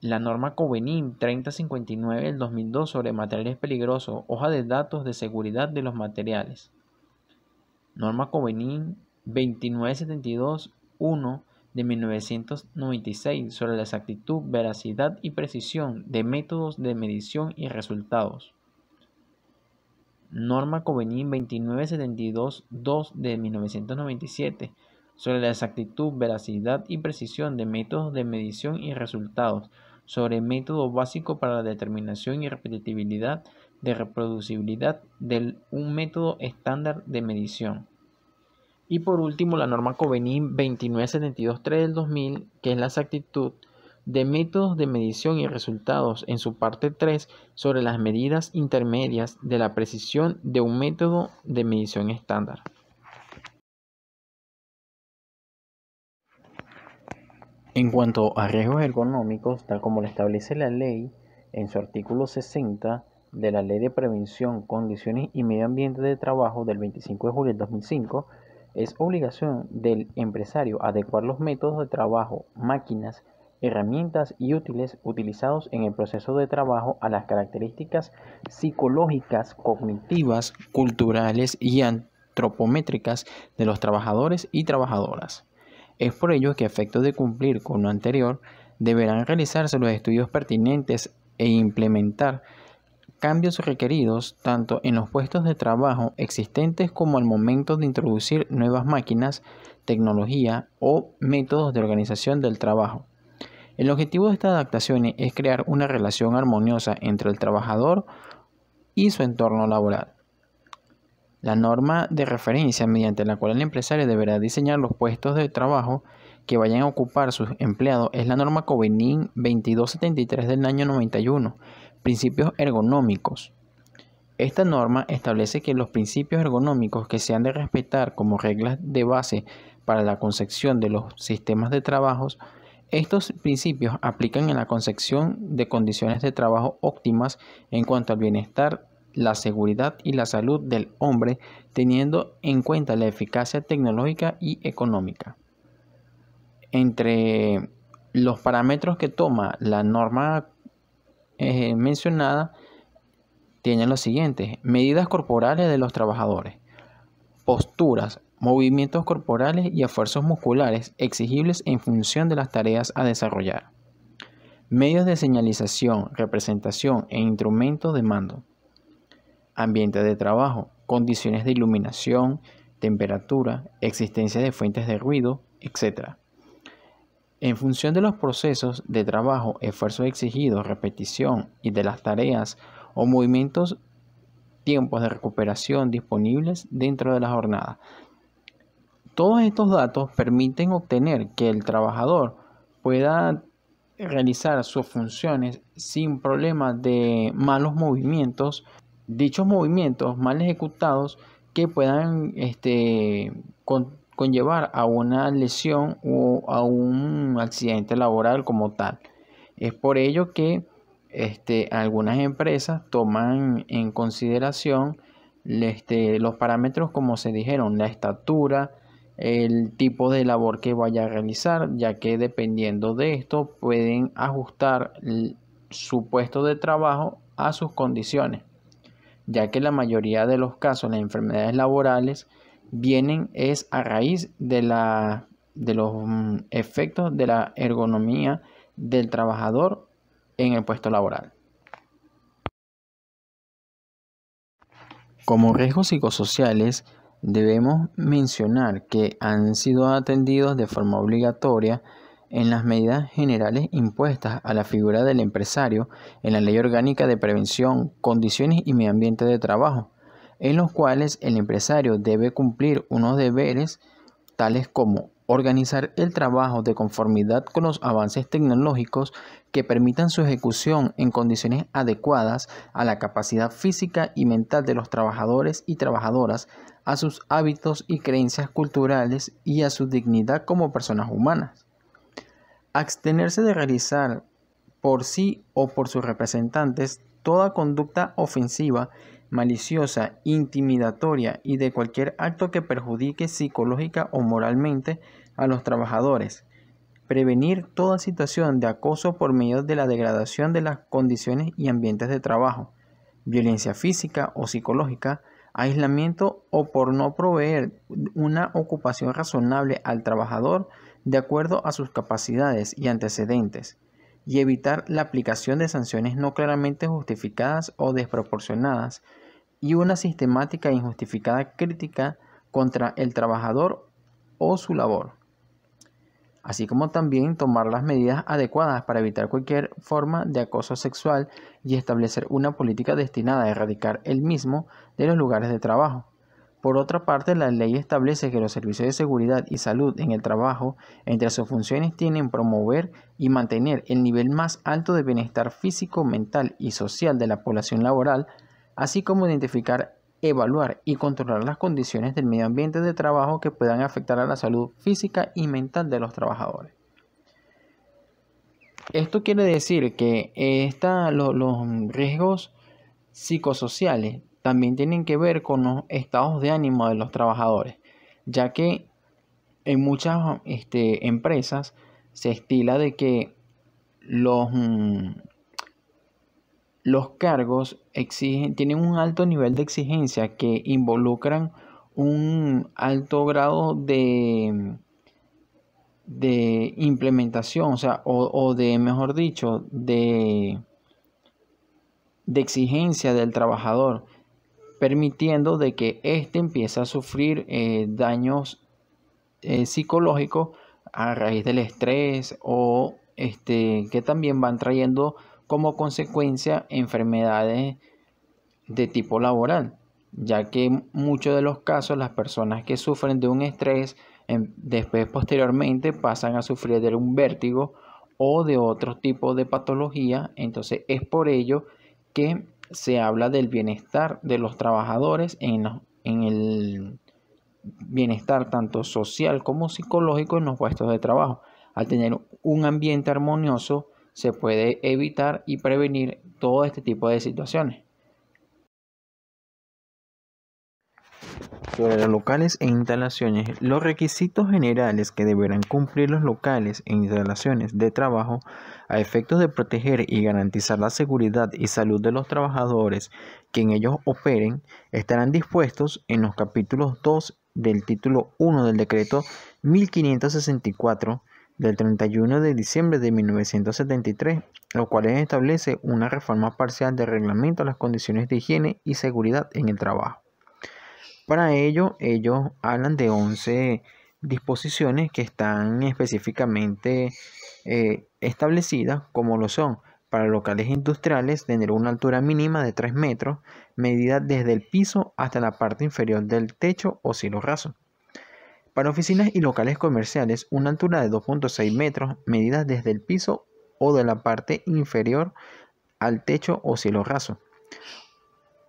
la norma Covenin 3059 del 2002 sobre materiales peligrosos, hoja de datos de seguridad de los materiales. Norma Covenin 2972-1 de 1996 sobre la exactitud, veracidad y precisión de métodos de medición y resultados. Norma Covenin 2972-2 de 1997 sobre la exactitud, veracidad y precisión de métodos de medición y resultados sobre método básico para la determinación y repetitividad de reproducibilidad de un método estándar de medición. Y por último, la norma Covenin 29723 del 2000, que es la exactitud de métodos de medición y resultados en su parte 3 sobre las medidas intermedias de la precisión de un método de medición estándar. En cuanto a riesgos económicos, tal como lo establece la ley en su artículo 60 de la Ley de Prevención, Condiciones y Medio Ambiente de Trabajo del 25 de julio del 2005, es obligación del empresario adecuar los métodos de trabajo, máquinas, herramientas y útiles utilizados en el proceso de trabajo a las características psicológicas, cognitivas, culturales y antropométricas de los trabajadores y trabajadoras. Es por ello que a efectos de cumplir con lo anterior, deberán realizarse los estudios pertinentes e implementar cambios requeridos tanto en los puestos de trabajo existentes como al momento de introducir nuevas máquinas, tecnología o métodos de organización del trabajo. El objetivo de estas adaptaciones es crear una relación armoniosa entre el trabajador y su entorno laboral la norma de referencia mediante la cual el empresario deberá diseñar los puestos de trabajo que vayan a ocupar sus empleados es la norma Covenin 2273 del año 91, principios ergonómicos. Esta norma establece que los principios ergonómicos que se han de respetar como reglas de base para la concepción de los sistemas de trabajos, estos principios aplican en la concepción de condiciones de trabajo óptimas en cuanto al bienestar la seguridad y la salud del hombre teniendo en cuenta la eficacia tecnológica y económica. Entre los parámetros que toma la norma eh, mencionada tienen los siguientes. Medidas corporales de los trabajadores, posturas, movimientos corporales y esfuerzos musculares exigibles en función de las tareas a desarrollar medios de señalización, representación e instrumentos de mando ambiente de trabajo, condiciones de iluminación, temperatura, existencia de fuentes de ruido, etc. En función de los procesos de trabajo, esfuerzos exigidos, repetición y de las tareas o movimientos, tiempos de recuperación disponibles dentro de la jornada. Todos estos datos permiten obtener que el trabajador pueda realizar sus funciones sin problemas de malos movimientos dichos movimientos mal ejecutados que puedan este, conllevar a una lesión o a un accidente laboral como tal. Es por ello que este, algunas empresas toman en consideración este, los parámetros como se dijeron, la estatura, el tipo de labor que vaya a realizar, ya que dependiendo de esto pueden ajustar su puesto de trabajo a sus condiciones ya que la mayoría de los casos, las enfermedades laborales, vienen es a raíz de, de los mm, efectos de la ergonomía del trabajador en el puesto laboral. Como riesgos psicosociales, debemos mencionar que han sido atendidos de forma obligatoria en las medidas generales impuestas a la figura del empresario en la Ley Orgánica de Prevención, Condiciones y Medio Ambiente de Trabajo, en los cuales el empresario debe cumplir unos deberes tales como organizar el trabajo de conformidad con los avances tecnológicos que permitan su ejecución en condiciones adecuadas a la capacidad física y mental de los trabajadores y trabajadoras, a sus hábitos y creencias culturales y a su dignidad como personas humanas. Abstenerse de realizar por sí o por sus representantes toda conducta ofensiva, maliciosa, intimidatoria y de cualquier acto que perjudique psicológica o moralmente a los trabajadores. Prevenir toda situación de acoso por medio de la degradación de las condiciones y ambientes de trabajo. Violencia física o psicológica, aislamiento o por no proveer una ocupación razonable al trabajador de acuerdo a sus capacidades y antecedentes, y evitar la aplicación de sanciones no claramente justificadas o desproporcionadas y una sistemática e injustificada crítica contra el trabajador o su labor, así como también tomar las medidas adecuadas para evitar cualquier forma de acoso sexual y establecer una política destinada a erradicar el mismo de los lugares de trabajo. Por otra parte, la ley establece que los servicios de seguridad y salud en el trabajo, entre sus funciones, tienen promover y mantener el nivel más alto de bienestar físico, mental y social de la población laboral, así como identificar, evaluar y controlar las condiciones del medio ambiente de trabajo que puedan afectar a la salud física y mental de los trabajadores. Esto quiere decir que están los riesgos psicosociales también tienen que ver con los estados de ánimo de los trabajadores, ya que en muchas este, empresas se estila de que los, mm, los cargos exigen, tienen un alto nivel de exigencia que involucran un alto grado de, de implementación, o de, mejor dicho, de exigencia del trabajador permitiendo de que éste empiece a sufrir eh, daños eh, psicológicos a raíz del estrés o este, que también van trayendo como consecuencia enfermedades de tipo laboral, ya que muchos de los casos las personas que sufren de un estrés em, después posteriormente pasan a sufrir de un vértigo o de otro tipo de patología, entonces es por ello que se habla del bienestar de los trabajadores en, el bienestar tanto social como psicológico en los puestos de trabajo. Al tener un ambiente armonioso se puede evitar y prevenir todo este tipo de situaciones. sobre los locales e instalaciones. Los requisitos generales que deberán cumplir los locales e instalaciones de trabajo a efectos de proteger y garantizar la seguridad y salud de los trabajadores que en ellos operen estarán dispuestos en los capítulos 2 del título 1 del decreto 1564 del 31 de diciembre de 1973, lo cual establece una reforma parcial del reglamento a las condiciones de higiene y seguridad en el trabajo. Para ello, ellos hablan de 11 disposiciones que están específicamente eh, establecidas como lo son para locales industriales tener una altura mínima de 3 metros, medida desde el piso hasta la parte inferior del techo o cielo raso. Para oficinas y locales comerciales, una altura de 2.6 metros, medida desde el piso o de la parte inferior al techo o cielo raso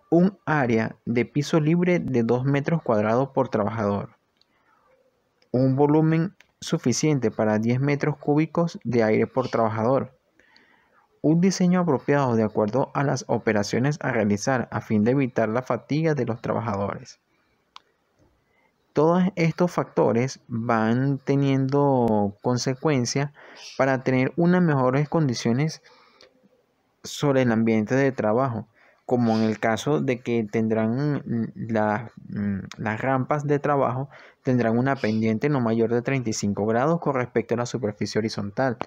un área de piso libre de 2 metros cuadrados por trabajador, un volumen suficiente para 10 metros cúbicos de aire por trabajador, un diseño apropiado de acuerdo a las operaciones a realizar a fin de evitar la fatiga de los trabajadores. Todos estos factores van teniendo consecuencia para tener unas mejores condiciones sobre el ambiente de trabajo como en el caso de que tendrán mm, mm, las rampas de trabajo, tendrán una pendiente no mayor de 35 grados con respecto a la superficie horizontal.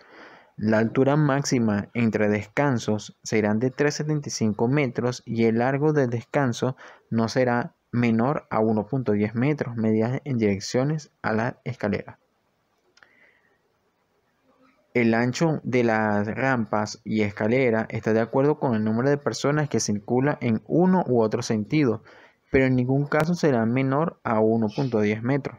La altura máxima entre descansos serán de 3,75 metros y el largo del descanso no será menor a 1,10 metros, medidas en direcciones a la escalera. El ancho de las rampas y escaleras está de acuerdo con el número de personas que circulan en uno u otro sentido, pero en ningún caso será menor a 1.10 metros.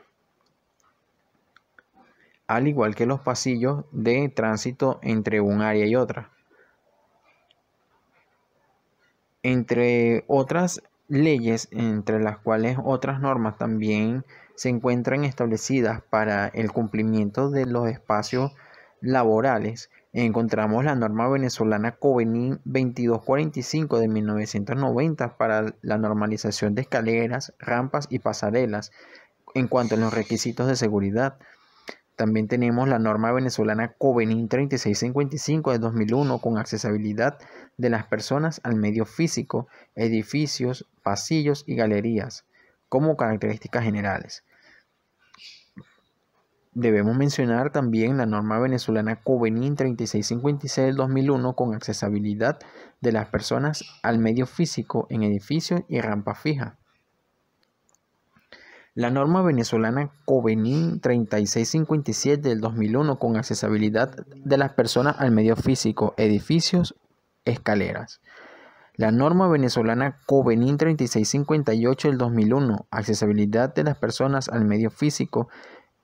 Al igual que los pasillos de tránsito entre un área y otra. Entre otras leyes, entre las cuales otras normas también se encuentran establecidas para el cumplimiento de los espacios laborales encontramos la norma venezolana COVENIN 2245 de 1990 para la normalización de escaleras, rampas y pasarelas en cuanto a los requisitos de seguridad. También tenemos la norma venezolana COVENIN 3655 de 2001 con accesibilidad de las personas al medio físico, edificios, pasillos y galerías como características generales. Debemos mencionar también la norma venezolana Covenin 3656 del 2001 con accesibilidad de las personas al medio físico en edificios y rampa fija. La norma venezolana Covenin 3657 del 2001 con accesibilidad de las personas al medio físico, edificios, escaleras. La norma venezolana Covenin 3658 del 2001, accesibilidad de las personas al medio físico,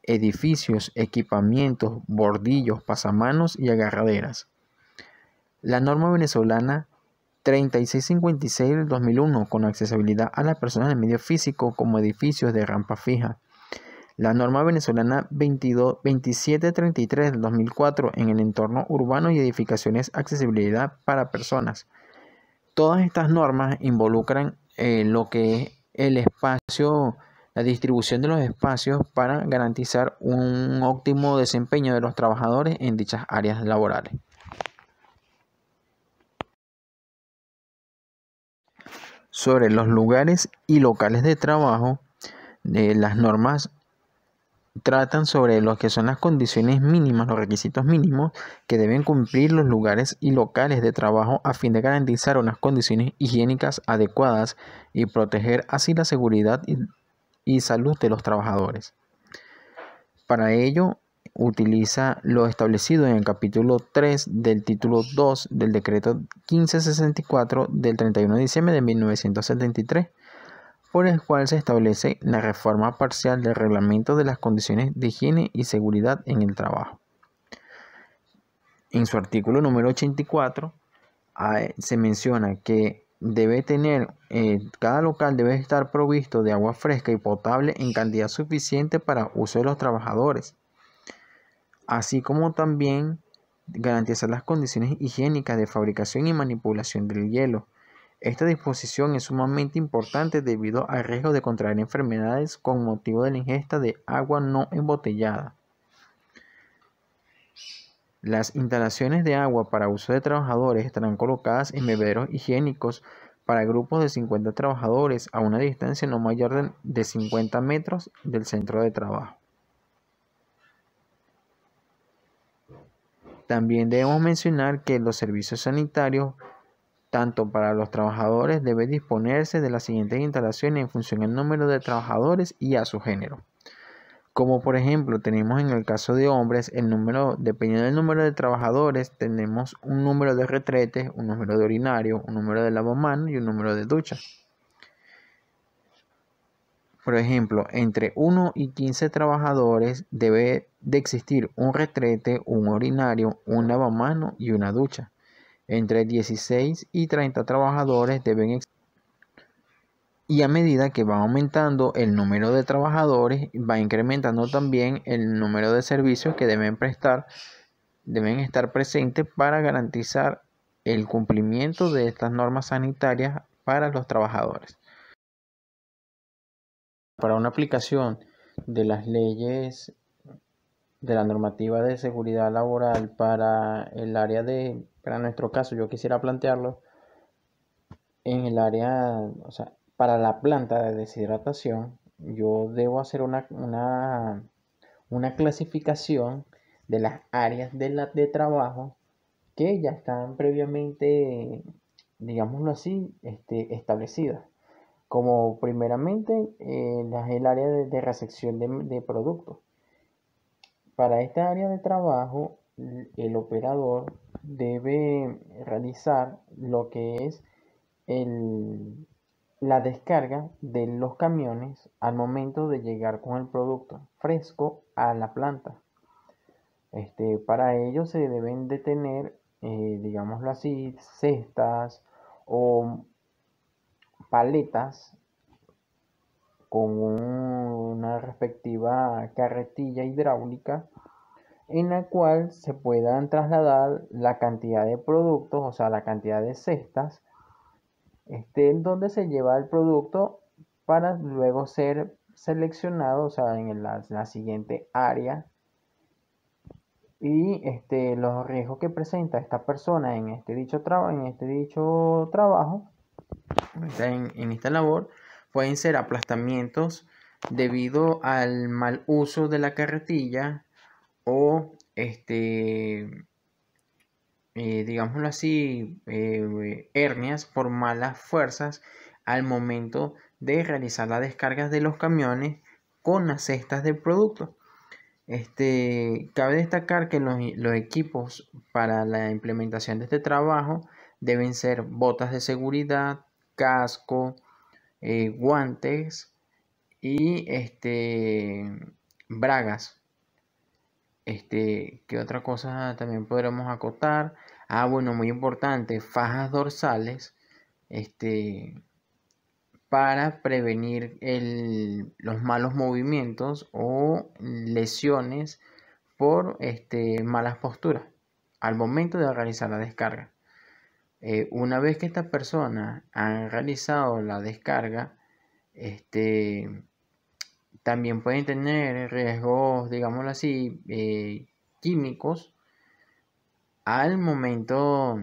edificios, equipamientos, bordillos, pasamanos y agarraderas. La norma venezolana 3656 del 2001 con accesibilidad a las personas en medio físico como edificios de rampa fija. La norma venezolana 2733 del 2004 en el entorno urbano y edificaciones accesibilidad para personas. Todas estas normas involucran eh, lo que es el espacio la distribución de los espacios para garantizar un óptimo desempeño de los trabajadores en dichas áreas laborales. Sobre los lugares y locales de trabajo, eh, las normas tratan sobre lo que son las condiciones mínimas, los requisitos mínimos que deben cumplir los lugares y locales de trabajo a fin de garantizar unas condiciones higiénicas adecuadas y proteger así la seguridad y y salud de los trabajadores. Para ello, utiliza lo establecido en el capítulo 3 del título 2 del decreto 1564 del 31 de diciembre de 1973, por el cual se establece la reforma parcial del reglamento de las condiciones de higiene y seguridad en el trabajo. En su artículo número 84 ah, eh, se menciona que debe tener, eh, cada local debe estar provisto de agua fresca y potable en cantidad suficiente para uso de los trabajadores, así como también garantizar las condiciones higiénicas de fabricación y manipulación del hielo. Esta disposición es sumamente importante debido al riesgo de contraer enfermedades con motivo de la ingesta de agua no embotellada. Las instalaciones de agua para uso de trabajadores estarán colocadas en bebederos higiénicos para grupos de 50 trabajadores a una distancia no mayor de 50 metros del centro de trabajo. También debemos mencionar que los servicios sanitarios, tanto para los trabajadores, deben disponerse de las siguientes instalaciones en función del número de trabajadores y a su género. Como por ejemplo tenemos en el caso de hombres, el número, dependiendo del número de trabajadores, tenemos un número de retretes, un número de orinario, un número de lavamanos y un número de duchas. Por ejemplo, entre 1 y 15 trabajadores debe de existir un retrete, un orinario, un lavamano y una ducha. Entre 16 y 30 trabajadores deben existir y a medida que va aumentando el número de trabajadores, va incrementando también el número de servicios que deben prestar, deben estar presentes para garantizar el cumplimiento de estas normas sanitarias para los trabajadores. Para una aplicación de las leyes de la normativa de seguridad laboral para el área de, para nuestro caso, yo quisiera plantearlo en el área, o sea, para la planta de deshidratación, yo debo hacer una, clasificación de las áreas de, de trabajo que ya están previamente, digámoslo así, este, establecidas. Como primeramente eh, el área de, recepción de, de productos. Para esta área de trabajo, el operador debe realizar lo que es el, la descarga de los camiones al momento de llegar con el producto fresco a la planta. Este, para ello se deben de tener, eh, digámoslo así, cestas o paletas con una respectiva carretilla hidráulica en la cual se puedan trasladar la cantidad de productos, o sea, la cantidad de cestas este, donde se lleva el producto para luego ser seleccionado, o sea, en la, siguiente área. Y este, los riesgos que presenta esta persona en este dicho, en este dicho trabajo, en, en esta labor, pueden ser aplastamientos debido al mal uso de la carretilla o este eh, digámoslo así, eh, hernias por malas fuerzas al momento de realizar las descargas de los camiones con las cestas de producto Este, cabe destacar que e, los, equipos para la implementación de este trabajo deben ser botas de seguridad, casco, eh, guantes y este, bragas este, ¿qué otra cosa también podremos acotar? Ah, bueno, muy importante, fajas dorsales, este, para prevenir los malos movimientos o lesiones por este, malas posturas al momento de realizar la descarga. Eh, una vez que esta persona ha realizado la descarga, este, también pueden tener riesgos, digámoslo así, eh, químicos al momento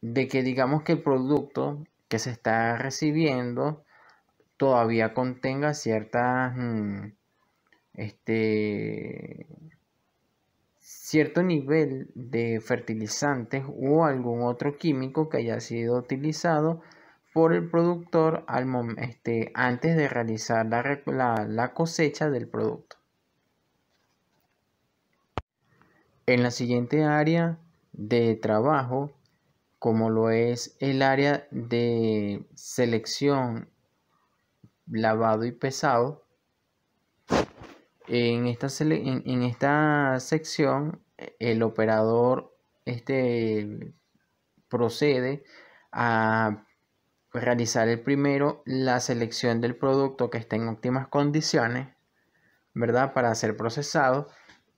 de que digamos que el producto que se está recibiendo todavía contenga ciertas mm, este cierto nivel de fertilizantes o algún otro químico que haya sido utilizado el productor al este, antes de realizar la, cosecha del producto. En la siguiente área de trabajo, como lo es el área de selección, lavado y pesado, en esta, esta sección el operador este, procede a realizar el primero la selección del producto que está en óptimas condiciones, ¿verdad? Para ser procesado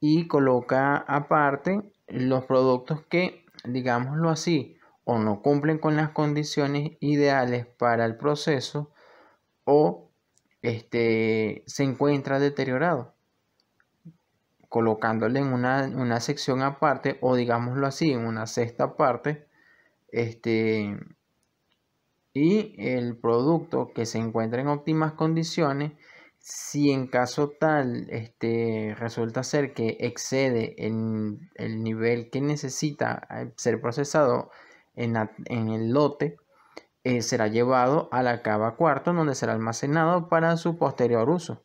y coloca aparte los productos que, digámoslo así, o no cumplen con las condiciones ideales para el proceso o este, se encuentra deteriorado, colocándole en una, una sección aparte o digámoslo así, en una sexta parte, este, y el producto que se encuentra en óptimas condiciones, si en caso tal este, resulta ser que excede el, el nivel que necesita eh, ser procesado en, el lote, eh, será llevado a la cava cuarto donde será almacenado para su posterior uso.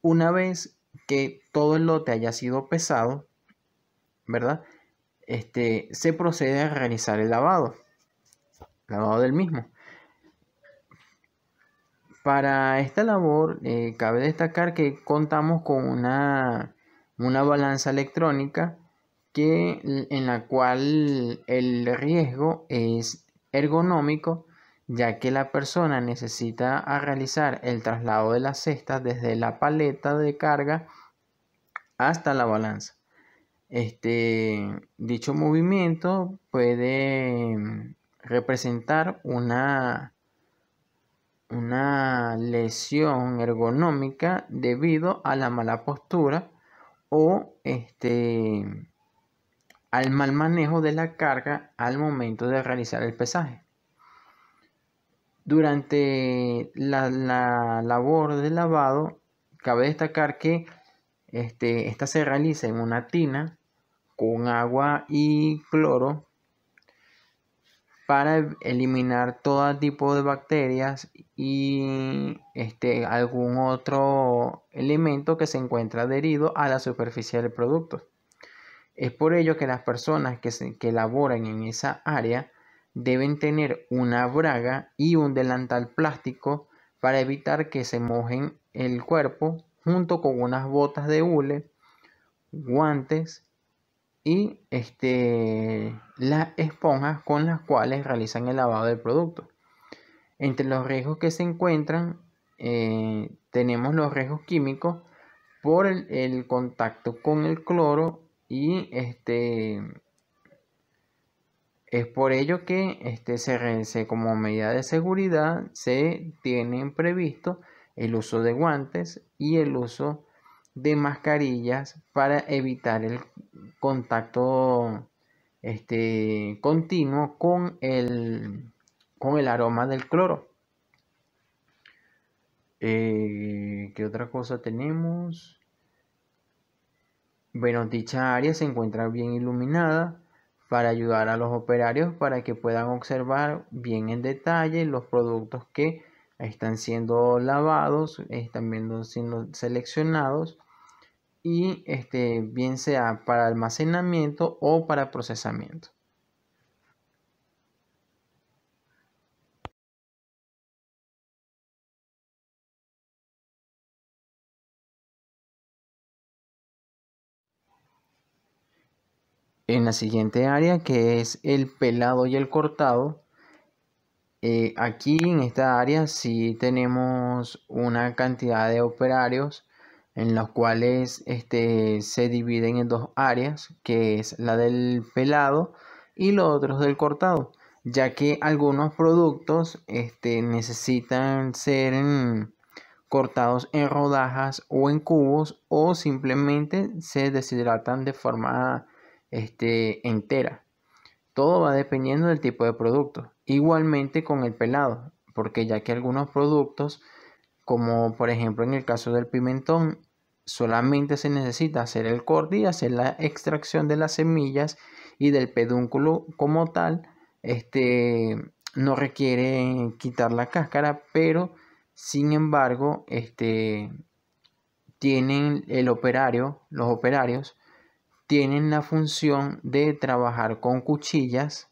Una vez que todo el lote haya sido pesado, ¿verdad? Este, se procede a realizar el lavado del mismo. Para esta labor eh, cabe destacar que contamos con una, una balanza electrónica que, en la cual el riesgo es ergonómico ya que la persona necesita realizar el traslado de las cestas desde la paleta de carga hasta la balanza. Este, dicho movimiento puede representar una, una lesión ergonómica debido a la mala postura o este, al mal manejo de la carga al momento de realizar el pesaje. Durante la, labor de lavado, cabe destacar que este, esta se realiza en una tina con agua y cloro para eliminar todo tipo de bacterias y este, algún otro elemento que se encuentra adherido a la superficie del producto. Es por ello que las personas que, se, que en esa área deben tener una braga y un delantal plástico para evitar que se mojen el cuerpo junto con unas botas de hule, guantes y este, las esponjas con las cuales realizan el lavado del producto. Entre los riesgos que se encuentran eh, tenemos los riesgos químicos por el, contacto con el cloro y este es por ello que este se, como medida de seguridad se tienen previsto el uso de guantes y el uso de mascarillas para evitar el contacto este, continuo con el, con el aroma del cloro. Eh, ¿Qué otra cosa tenemos? Bueno, dicha área se encuentra bien iluminada para ayudar a los operarios para que puedan observar bien en detalle los productos que están siendo lavados, están siendo seleccionados y este, bien sea para almacenamiento o para procesamiento. En la siguiente área que es el pelado y el cortado, eh, aquí en esta área sí tenemos una cantidad de operarios en los cuales este, se dividen en dos áreas, que es la del pelado y los otros del cortado, ya que algunos productos este, necesitan ser cortados en rodajas o en cubos o simplemente se deshidratan de forma este, entera. Todo va dependiendo del tipo de producto. Igualmente con el pelado, porque ya que algunos productos, como por ejemplo en el caso del pimentón, Solamente se necesita hacer el corte y hacer la extracción de las semillas y del pedúnculo como tal. Este no requiere quitar la cáscara, pero sin embargo, este tienen el operario, los operarios tienen la función de trabajar con cuchillas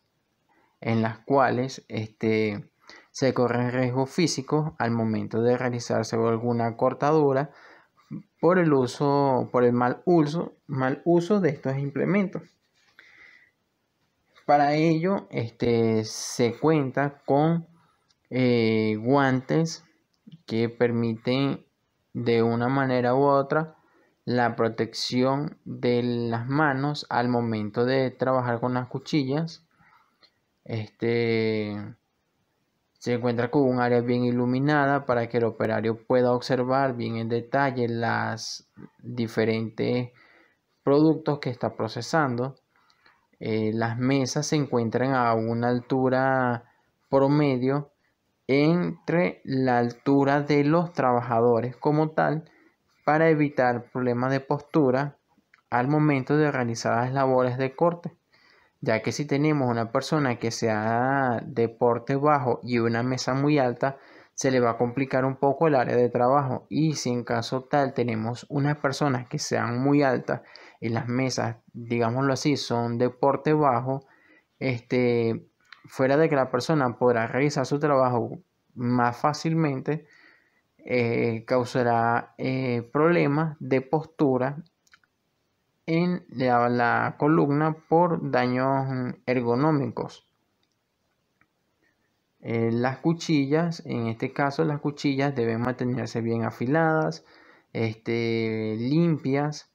en las cuales este, se corre riesgo físico al momento de realizarse alguna cortadura por el uso, por el mal uso, mal uso de estos implementos. Para ello, este, se cuenta con eh, guantes que permiten de una manera u otra la protección de las manos al momento de trabajar con las cuchillas. Este, se encuentra con un área bien iluminada para que el operario pueda observar bien en detalle los diferentes productos que está procesando. Eh, las mesas se encuentran a una altura promedio entre la altura de los trabajadores como tal para evitar problemas de postura al momento de realizar las labores de corte ya que si tenemos una persona que sea de porte bajo y una mesa muy alta, se le va a complicar un poco el área de trabajo y si en caso tal tenemos unas personas que sean muy altas y las mesas, digámoslo así, son de porte bajo, este, fuera de que la persona podrá realizar su trabajo más fácilmente, eh, causará eh, problemas de postura en la, columna por daños mm, ergonómicos. Eh, las cuchillas, en este caso las cuchillas deben mantenerse bien afiladas, este, limpias.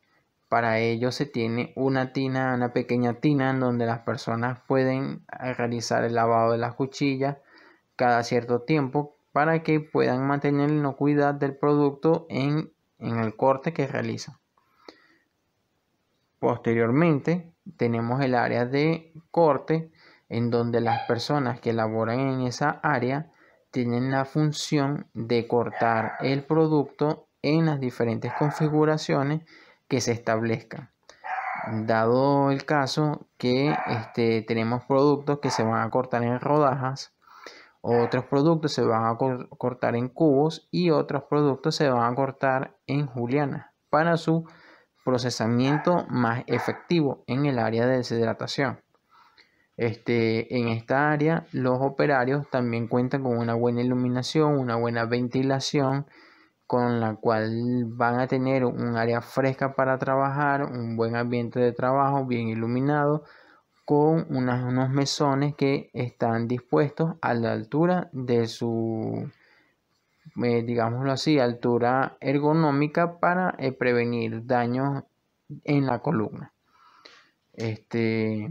Para ello se tiene una tina, una pequeña tina en donde las personas pueden ah, realizar el lavado de las cuchillas cada cierto tiempo para que puedan mantener la inocuidad del producto en, en el corte que realizan. Posteriormente tenemos el área de corte en donde las personas que laboran en esa área tienen la función de cortar el producto en las diferentes configuraciones que se establezcan. Dado el caso que este, tenemos productos que se van a cortar en rodajas, otros productos se van a cortar en cubos y otros productos se van a cortar en juliana, para su procesamiento más efectivo en el área de deshidratación. Este, en esta área los operarios también cuentan con una buena iluminación, una buena ventilación, con la cual van a tener un área fresca para trabajar, un buen ambiente de trabajo bien iluminado, con unos mesones que están dispuestos a la altura de su eh, digámoslo así, altura ergonómica para eh, prevenir daños en la columna. Este,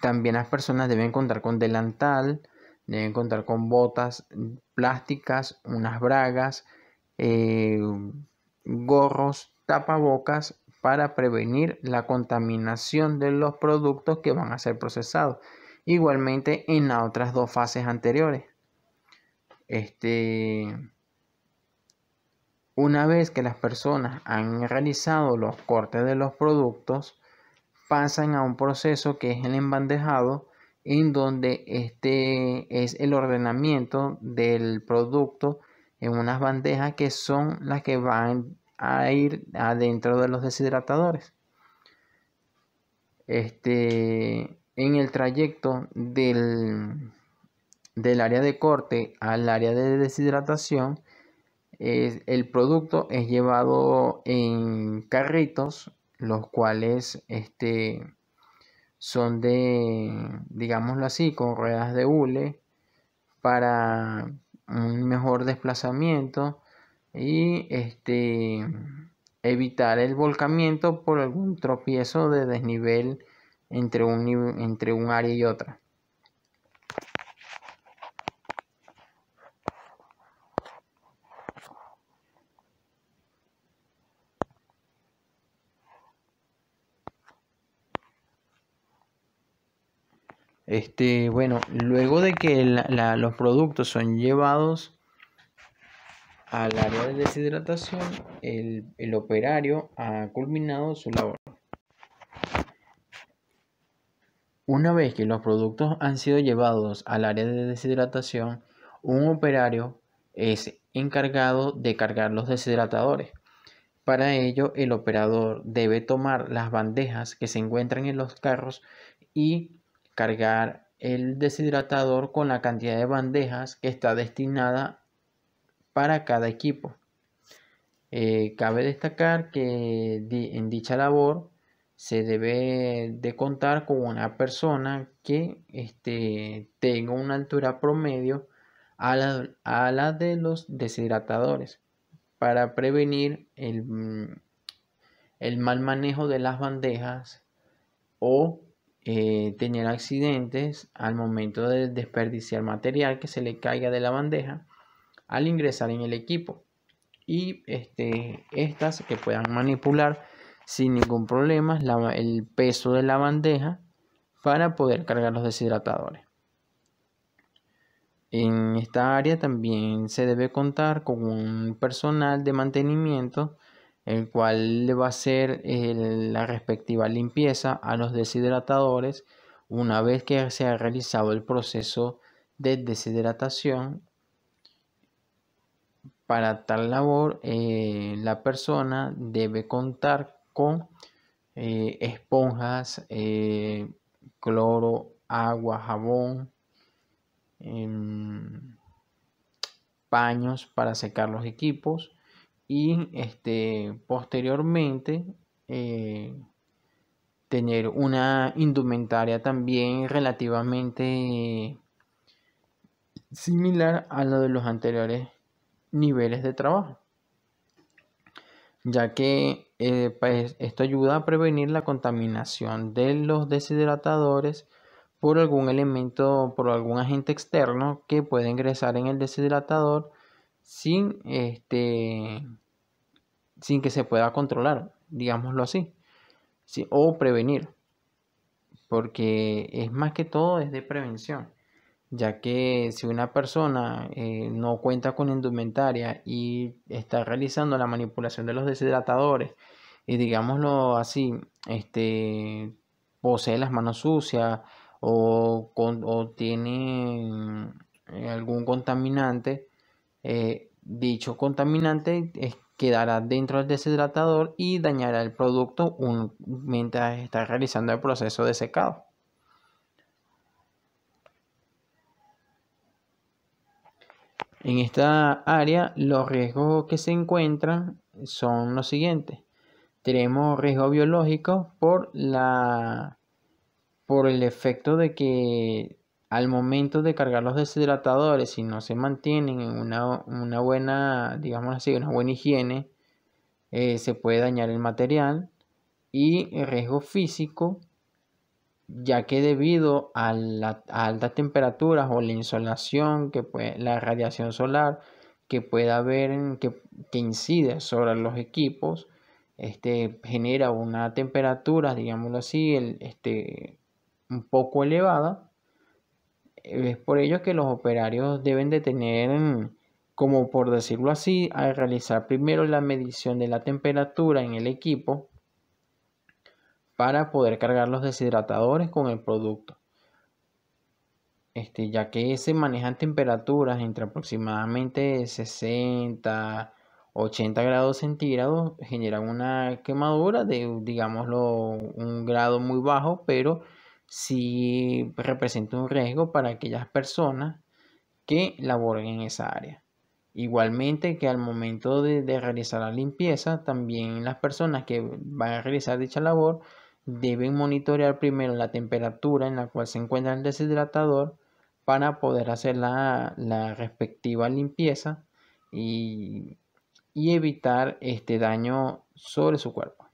también las personas deben contar con delantal, deben contar con botas plásticas, unas bragas, eh, gorros, tapabocas para prevenir la contaminación de los productos que van a ser procesados. Igualmente en las otras dos fases anteriores. Este, una vez que las personas han realizado los cortes de los productos, pasan a un proceso que es el embandejado, en donde este es el ordenamiento del producto en unas bandejas que son las que van a ir adentro de los deshidratadores. Este, en el trayecto del, del área de corte al área de deshidratación, el producto es llevado en carritos, los cuales este, son de, digámoslo así, con ruedas de hule para un mejor desplazamiento y este, evitar el volcamiento por algún tropiezo de desnivel entre un, entre un área y otra. Este, bueno, luego de que los productos son llevados al área de deshidratación, el, el operario ha culminado su labor. Una vez que los productos han sido llevados al área de deshidratación, un operario es encargado de cargar los deshidratadores. Para ello, el operador debe tomar las bandejas que se encuentran en los carros y cargar el deshidratador con la cantidad de bandejas que está destinada para cada equipo. Eh, cabe destacar que en dicha labor se debe de contar con una persona que este, tenga una altura promedio a la, de los deshidratadores para prevenir el mal manejo de las bandejas o eh, tener accidentes al momento de desperdiciar material que se le caiga de la bandeja al ingresar en el equipo y este, estas que puedan manipular sin ningún problema el peso de la bandeja para poder cargar los deshidratadores. En esta área también se debe contar con un personal de mantenimiento el cual le va a hacer eh, la respectiva limpieza a los deshidratadores una vez que se ha realizado el proceso de deshidratación. Para tal labor, eh, la persona debe contar con eh, esponjas, cloro, agua, jabón, em, paños para secar los equipos, y este, posteriormente eh, tener una indumentaria también relativamente similar a lo de los anteriores niveles de trabajo ya que eh, pues, esto ayuda a prevenir la contaminación de los deshidratadores por algún elemento, por algún agente externo que puede ingresar en el deshidratador sin este sin que se pueda controlar, digámoslo así, o prevenir, porque es más que todo es de prevención, ya que si una persona eh, no cuenta con indumentaria y está realizando la manipulación de los deshidratadores y digámoslo así, este, posee las manos sucias o tiene eh, algún contaminante, eh, dicho contaminante eh, quedará dentro del deshidratador y dañará el producto mientras está realizando el proceso de secado. En esta área los riesgos que se encuentran son los siguientes. Tenemos riesgo biológico por, la, por el efecto de que al momento de cargar los deshidratadores, si no se mantienen en una, buena, digamos así, una buena higiene, eh, se puede dañar el material y el riesgo físico, ya que debido a, las altas temperaturas o la insolación, que puede, la radiación solar que pueda haber, que, que incide sobre los equipos, este, genera una temperatura, digámoslo así, el, este, un poco elevada eh, es por ello que los operarios deben de tener, como por decirlo así, a realizar primero la medición de la temperatura en el equipo para poder cargar los deshidratadores con el producto. Este, ya que se manejan temperaturas entre aproximadamente 60 80 grados centígrados generan una quemadura de digámoslo un grado muy bajo pero si representa un riesgo para aquellas personas que laboren en esa área. Igualmente que al momento de, realizar la limpieza, también las personas que van a realizar dicha labor deben monitorear primero la temperatura en la cual se encuentra el deshidratador para poder hacer la, respectiva limpieza y evitar este daño sobre su cuerpo.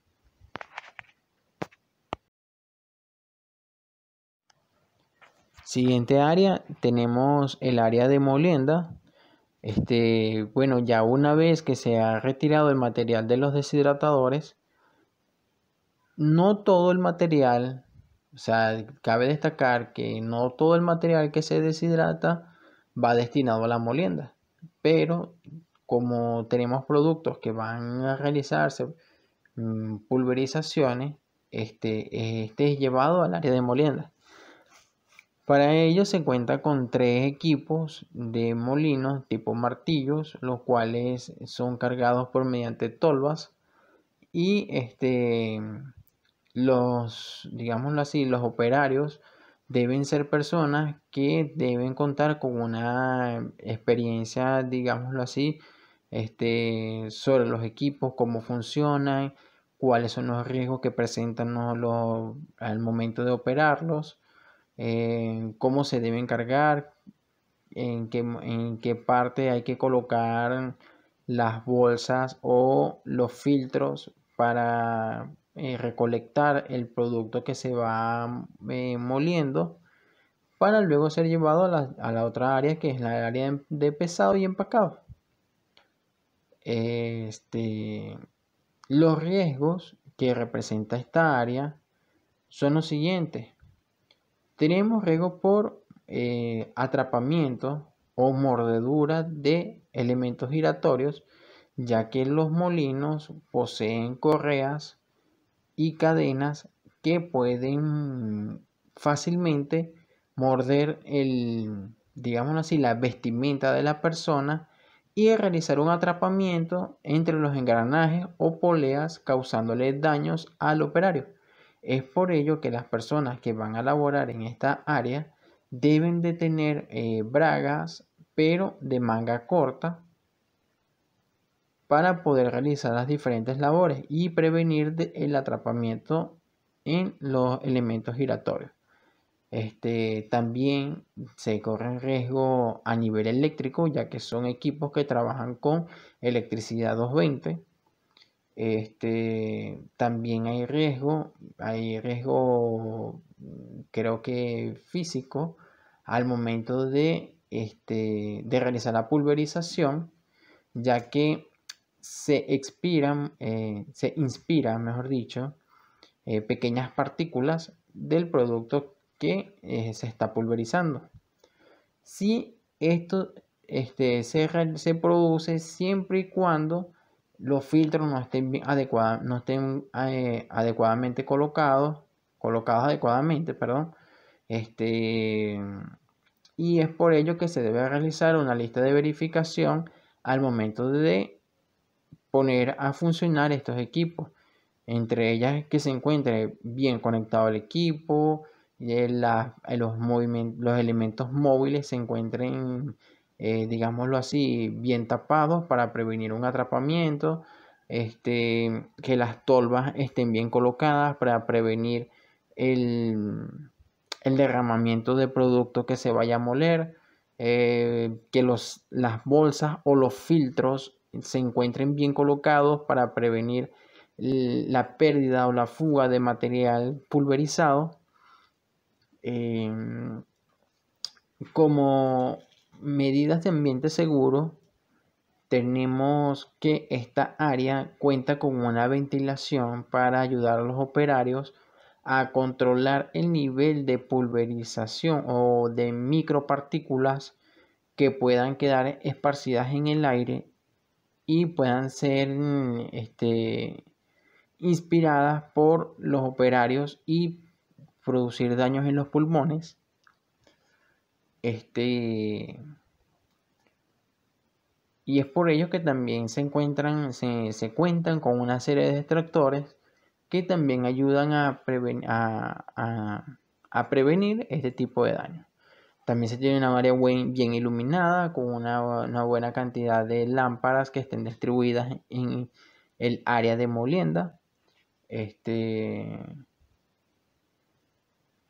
Siguiente área, tenemos el área de molienda. Este, bueno, ya una vez que se ha retirado el material de los deshidratadores, no todo el material, o sea, cabe destacar que no todo el material que se deshidrata va destinado a la molienda, pero como tenemos productos que van a realizarse mm, pulverizaciones, este, este es llevado al área de molienda. Para ello se cuenta con tres equipos de molinos tipo martillos, los cuales son cargados por mediante tolvas y este los digámoslo así, los operarios deben ser personas que deben contar con una experiencia, digámoslo así, este, sobre los equipos, cómo funcionan, cuáles son los riesgos que presentan al momento de operarlos cómo se deben cargar, en qué, parte hay que colocar las bolsas o los filtros para eh, recolectar el producto que se va eh, moliendo para luego ser llevado a la, otra área que es la área de pesado y empacado. Este, los riesgos que representa esta área son los siguientes tenemos riesgo por eh, atrapamiento o mordedura de elementos giratorios, ya que los molinos poseen correas y cadenas que pueden fácilmente morder el, digamos así, la vestimenta de la persona y realizar un atrapamiento entre los engranajes o poleas causándole daños al operario. Es por ello que las personas que van a laborar en esta área deben de tener eh, bragas, pero de manga corta, para poder realizar las diferentes labores y prevenir el atrapamiento en los elementos giratorios. Este, también se corre riesgo a nivel eléctrico, ya que son equipos que trabajan con electricidad 220 este, también hay riesgo, hay riesgo mm, creo que físico al momento este, de, realizar la pulverización, ya que se expiran, eh, se inspiran, mejor dicho, eh, pequeñas partículas del producto que eh, se está pulverizando. Si esto este, se produce siempre y cuando los filtros no estén, adecuada, no estén eh, adecuadamente colocados, colocados adecuadamente, perdón. Este, y es por ello que se debe realizar una lista de verificación al momento de poner a funcionar estos equipos. Entre ellas que se encuentre bien conectado el equipo, eh, la, eh, los, los elementos móviles se encuentren eh, digámoslo así, bien tapados para prevenir un atrapamiento, este, que las tolvas estén bien colocadas para prevenir el, derramamiento de producto que se vaya a moler, eh, que los, las bolsas o los filtros se encuentren bien colocados para prevenir la pérdida o la fuga de material pulverizado. Em, como medidas de ambiente seguro, tenemos que esta área cuenta con una ventilación para ayudar a los operarios a controlar el nivel de pulverización o de micropartículas que puedan quedar esparcidas en el aire y puedan ser mm, este, inspiradas por los operarios y producir daños en los pulmones. Este. Y es por ello que también se encuentran, se, cuentan con una serie de extractores que también ayudan a, a, prevenir este tipo de daño. También se tiene una área bien iluminada con una, una buena cantidad de lámparas que estén distribuidas en el área de molienda. Este,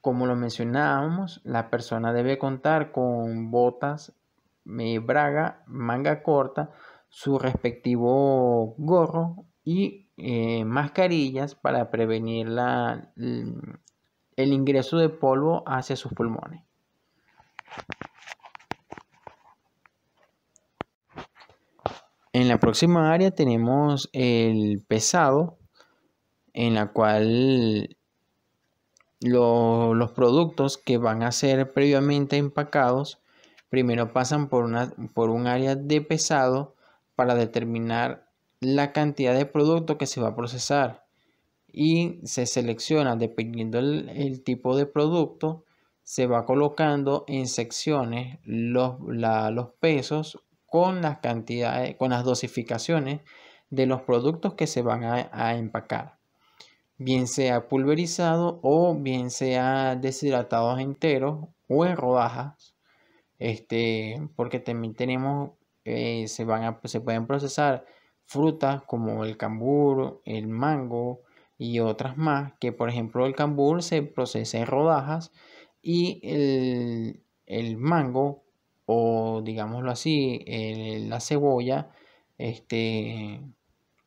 como lo mencionábamos, la persona debe contar con botas, eh, braga, manga corta, su respectivo gorro y eh, mascarillas para prevenir el ingreso de polvo hacia sus pulmones. En la próxima área tenemos el pesado, en la cual los productos que van a ser previamente empacados primero pasan por, una, por un área de pesado para determinar la cantidad de producto que se va a procesar y se selecciona dependiendo del tipo de producto se va colocando en secciones los, pesos con las cantidades con las dosificaciones de los productos que se van a empacar bien sea pulverizado o bien sea deshidratados enteros o en rodajas, este, porque también tenemos, eh, se, se pueden procesar frutas como el cambur, el mango y otras más, que por ejemplo el cambur se procesa en rodajas y el, mango o digámoslo así, la cebolla, este,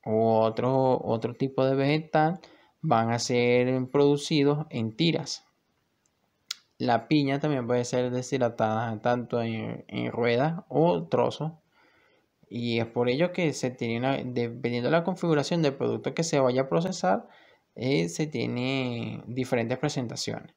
o otro, otro tipo de vegetal, van a ser producidos en tiras. La piña también puede ser deshidratada. tanto en, ruedas o trozos. Y es por ello que se tiene dependiendo de la configuración del producto que se vaya a procesar, eh, se tiene diferentes presentaciones.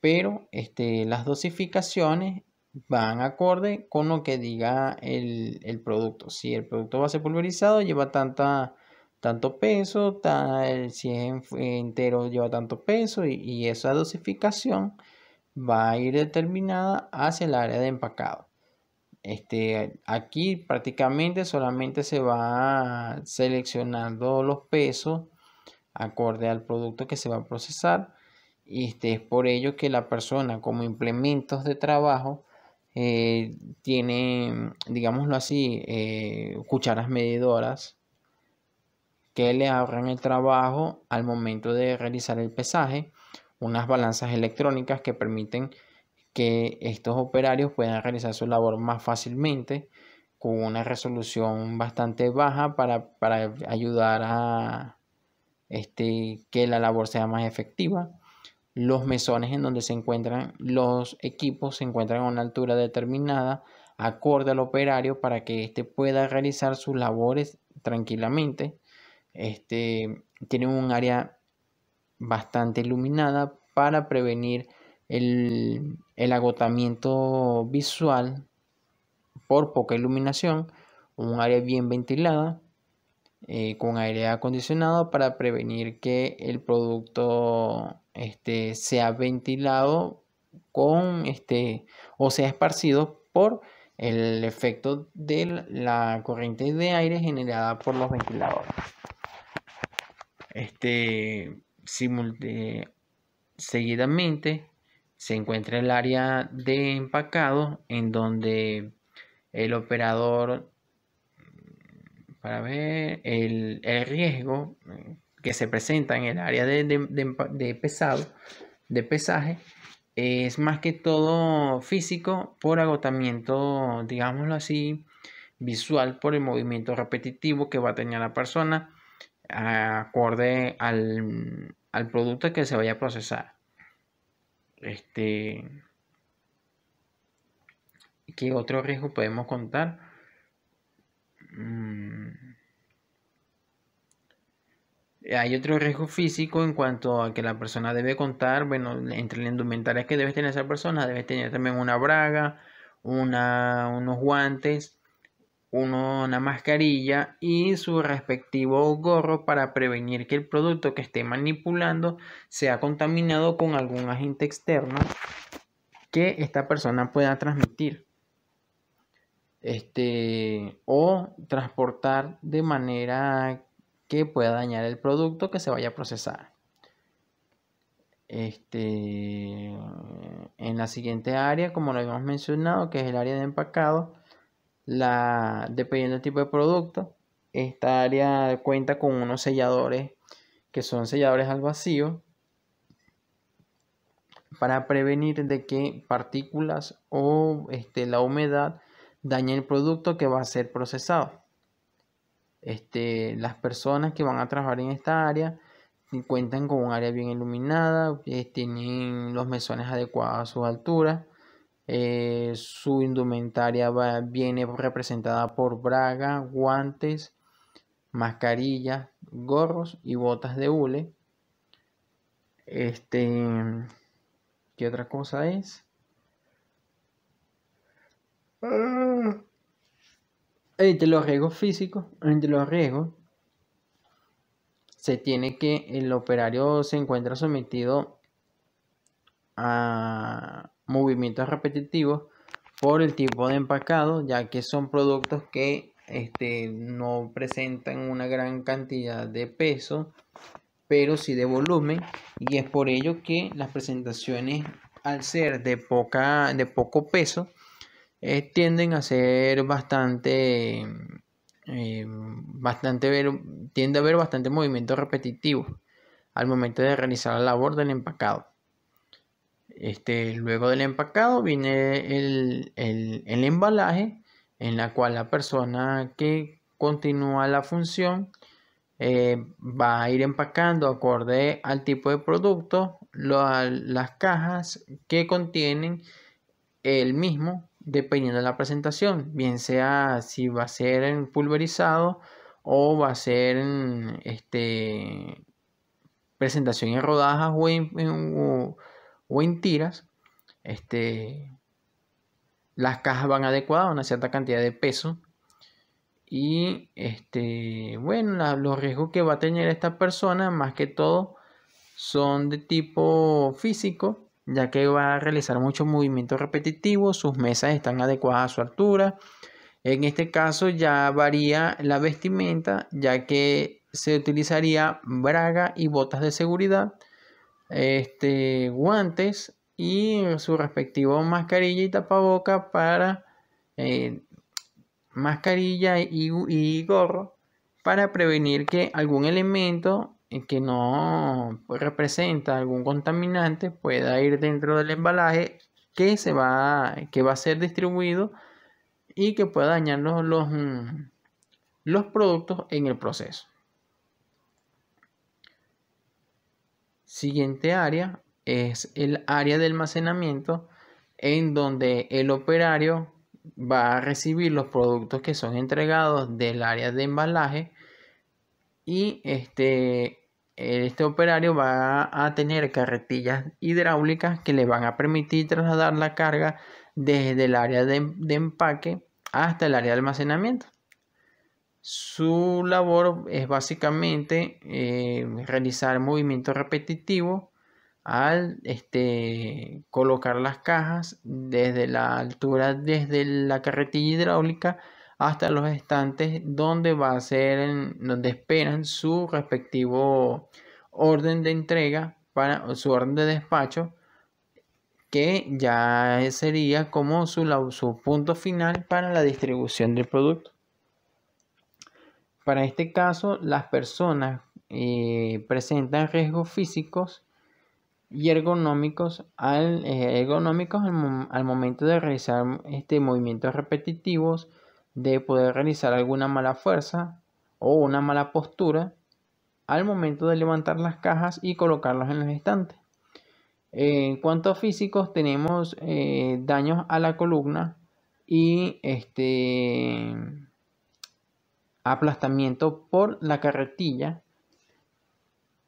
Pero este, las dosificaciones van acorde con lo que diga el, el producto. Si el producto va a ser pulverizado, lleva tanta tanto peso, tal, si es eh, entero lleva tanto peso y, esa dosificación va a ir determinada hacia el área de empacado. Este, aquí prácticamente solamente se va seleccionando los pesos acorde al producto que se va a procesar. Este, es por ello que la persona como implementos de trabajo eh, tiene, digámoslo así, eh, cucharas medidoras, que le ahorran el trabajo al momento de realizar el pesaje, unas balanzas electrónicas que permiten que estos operarios puedan realizar su labor más fácilmente con una resolución bastante baja para, ayudar a este, que la labor sea más efectiva. Los mesones en donde se encuentran los equipos se encuentran a una altura determinada acorde al operario para que éste pueda realizar sus labores tranquilamente este, tienen un área bastante iluminada para prevenir el, agotamiento visual por poca iluminación, un área bien ventilada eh, con aire acondicionado para prevenir que el producto este, sea ventilado con este o sea esparcido por el efecto de la corriente de aire generada por los ventiladores este, eh, seguidamente se encuentra el área de empacado en donde el operador mm, para ver el, riesgo eh, que se presenta en el área de pesado de pesaje es más que todo físico por agotamiento digámoslo así visual por el movimiento repetitivo que va a tener la persona acorde al, al producto que se vaya a procesar. Este, ¿Qué otro riesgo podemos contar? Mm, hay otro riesgo físico en cuanto a que la persona debe contar, bueno, entre el indumentaria que debe tener esa persona, debe tener también una braga, una, unos guantes, una mascarilla y su respectivo gorro para prevenir que el producto que esté manipulando sea contaminado con algún agente externo que esta persona pueda transmitir este o transportar de manera que pueda dañar el producto que se vaya a procesar este, en la siguiente área como lo hemos mencionado que es el área de empacado la, dependiendo del tipo de producto, esta área cuenta con unos selladores que son selladores al vacío para prevenir de que partículas o este, la humedad dañen el producto que va a ser procesado. Este, las personas que van a trabajar en esta área cuentan con un área bien iluminada, eh, tienen los mesones adecuados a su altura. Eh, su indumentaria viene representada por braga, guantes, mascarillas, gorros y botas de hule. Este, ¿qué otra cosa es? Ah, entre los riesgos físicos, entre los riesgos, se tiene que el operario se encuentra sometido a movimientos repetitivos por el tipo de empacado, ya que son productos que este, no presentan una gran cantidad de peso, pero sí de volumen, y es por ello que las presentaciones, al ser de, poca, de poco peso, eh, tienden a ser bastante, eh, bastante tiende a haber bastante movimiento repetitivo al momento de realizar la labor del empacado este, luego del empacado viene el, el, embalaje en la cual la persona que continúa la función eh, va a ir empacando acorde al tipo de producto las cajas que contienen el mismo dependiendo de la presentación bien sea si va a ser en pulverizado o va a ser en, este presentación en rodajas o en, o en tiras, este, las cajas van adecuadas a una cierta cantidad de peso. Y este, bueno, los riesgos que va a tener esta persona, más que todo, son de tipo físico, ya que va a realizar muchos movimientos repetitivos, sus mesas están adecuadas a su altura. En este caso ya varía la vestimenta, ya que se utilizaría braga y botas de seguridad este, guantes y su respectivo mascarilla y tapaboca para eh, mascarilla y, y, gorro para prevenir que algún elemento eh, que no representa algún contaminante pueda ir dentro del embalaje que se va que va a ser distribuido y que pueda dañar los, mm, los productos en el proceso. siguiente área es el área de almacenamiento en donde el operario va a recibir los productos que son entregados del área de embalaje y este, este operario va a tener carretillas hidráulicas que le van a permitir trasladar la carga desde el área de, de empaque hasta el área de almacenamiento. Su labor es básicamente eh, realizar movimiento repetitivos al este, colocar las cajas desde la altura, desde la carretilla hidráulica hasta los estantes donde va a ser, donde esperan su respectivo orden de entrega para su orden de despacho que ya sería como su, su punto final para la distribución del producto. Para este caso, las personas eh, presentan riesgos físicos y ergonómicos al, eh, ergonómicos al, momento de realizar este, movimientos repetitivos, de poder realizar alguna mala fuerza o una mala postura al momento de levantar las cajas y colocarlas en el estantes. en cuanto a físicos, tenemos eh, daños a la columna y este aplastamiento por la carretilla,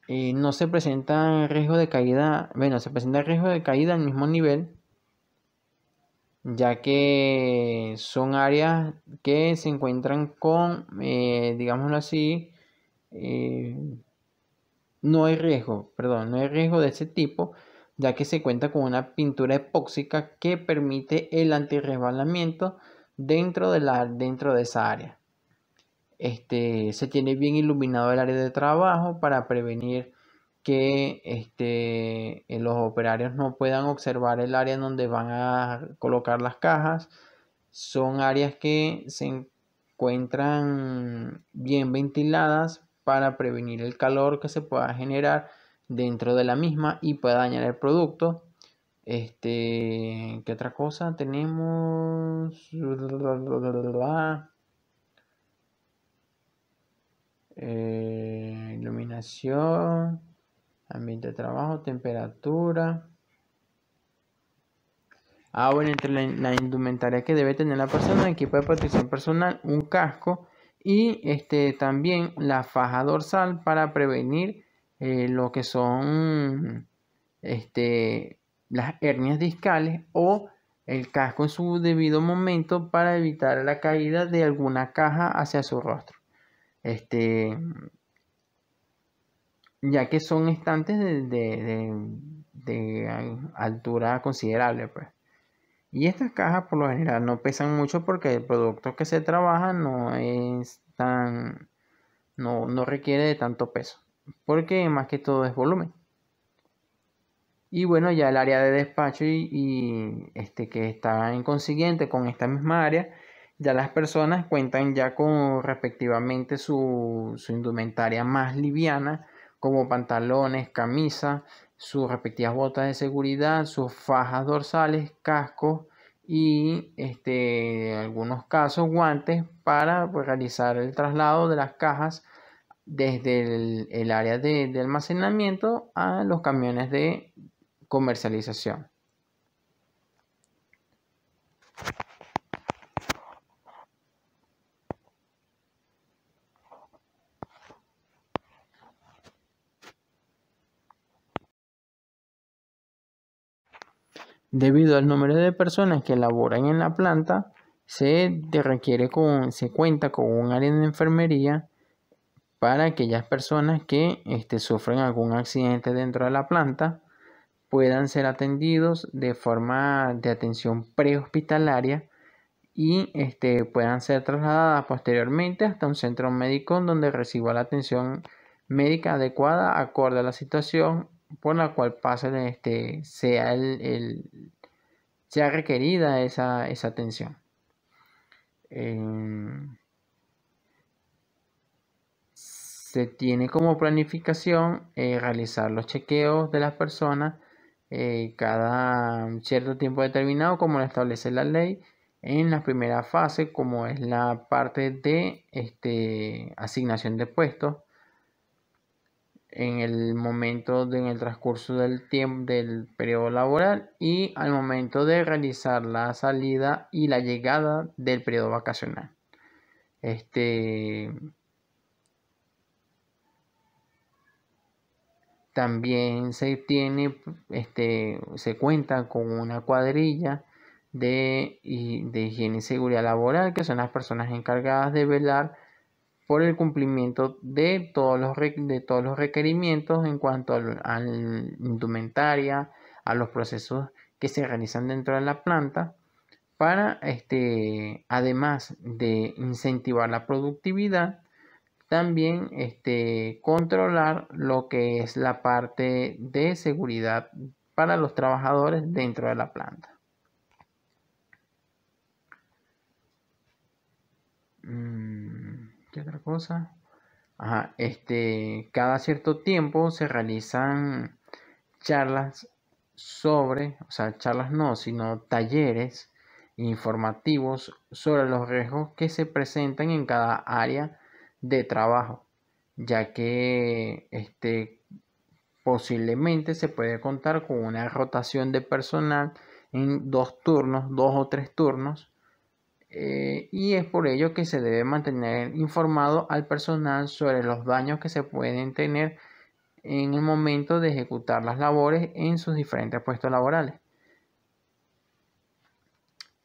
eh, no se presenta riesgo de caída, bueno, se presenta riesgo de caída al mismo nivel, ya que son áreas que se encuentran con, eh, digámoslo así, eh, no hay riesgo, perdón, no hay riesgo de ese tipo, ya que se cuenta con una pintura epóxica que permite el antirresbalamiento dentro de, la, dentro de esa área este, se tiene bien iluminado el área de trabajo para prevenir que este, eh, los operarios no puedan observar el área en donde van a colocar las cajas. Son áreas que se encuentran bien ventiladas para prevenir el calor que se pueda generar dentro de la misma y pueda dañar el producto. Este, ¿qué otra cosa tenemos? Eh, iluminación, ambiente de trabajo, temperatura. Ah, bueno, entre la, indumentaria que debe tener la persona, equipo de protección personal, un casco y este, también la faja dorsal para prevenir eh, lo que son este, las hernias discales o el casco en su debido momento para evitar la caída de alguna caja hacia su rostro. Este, ya que son estantes de, altura considerable. Pues. Y estas cajas por lo general no pesan mucho porque el producto que se trabaja no es tan... no, requiere de tanto peso. Porque más que todo es volumen. Y bueno, ya el área de despacho y este, que está en consiguiente con esta misma área ya las personas cuentan ya con respectivamente su, indumentaria más liviana, como pantalones, camisa sus respectivas botas de seguridad, sus fajas dorsales, cascos y este, en algunos casos guantes para pues, realizar el traslado de las cajas desde el, área de almacenamiento a los camiones de comercialización. Debido al número de personas que laboran en la planta, se requiere se cuenta con un área de enfermería para aquellas personas que este, sufren algún accidente dentro de la planta puedan ser atendidos de forma de atención prehospitalaria y este, puedan ser trasladadas posteriormente hasta un centro médico donde reciba la atención médica adecuada acorde a la situación por la cual este, sea, el, requerida esa, atención. Em, se tiene como planificación eh, realizar los chequeos de las personas eh, cada cierto tiempo determinado, como lo establece la ley, en la primera fase, como es la parte de este, asignación de puestos en el momento, de, en el transcurso del tiempo, del periodo laboral y al momento de realizar la salida y la llegada del periodo vacacional. Este, también se tiene, este, se cuenta con una cuadrilla de higiene y seguridad laboral, que son las personas encargadas de velar por el cumplimiento de todos los, de todos los requerimientos en cuanto a la indumentaria, a los procesos que se realizan dentro de la planta, para, este, además de incentivar la productividad, también este, controlar lo que es la parte de seguridad para los trabajadores dentro de la planta. Mm. ¿Qué otra cosa? Ajá, este, cada cierto tiempo se realizan charlas sobre, o sea, charlas no, sino talleres informativos sobre los riesgos que se presentan en cada área de trabajo, ya que este, posiblemente se puede contar con una rotación de personal en dos turnos, dos o tres turnos, eh, y es por ello que se debe mantener informado al personal sobre los daños que se pueden tener en el momento de ejecutar las labores en sus diferentes puestos laborales.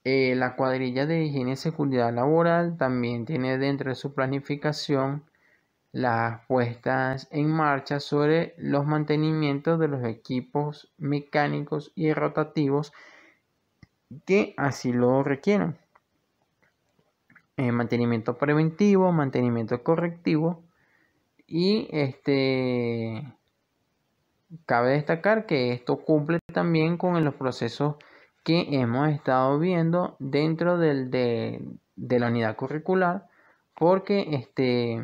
Eh, la cuadrilla de higiene y seguridad laboral también tiene dentro de su planificación las puestas en marcha sobre los mantenimientos de los equipos mecánicos y rotativos que así lo requieran. Eh, mantenimiento preventivo, mantenimiento correctivo y este cabe destacar que esto cumple también con los procesos que hemos estado viendo dentro del, de, de la unidad curricular porque este,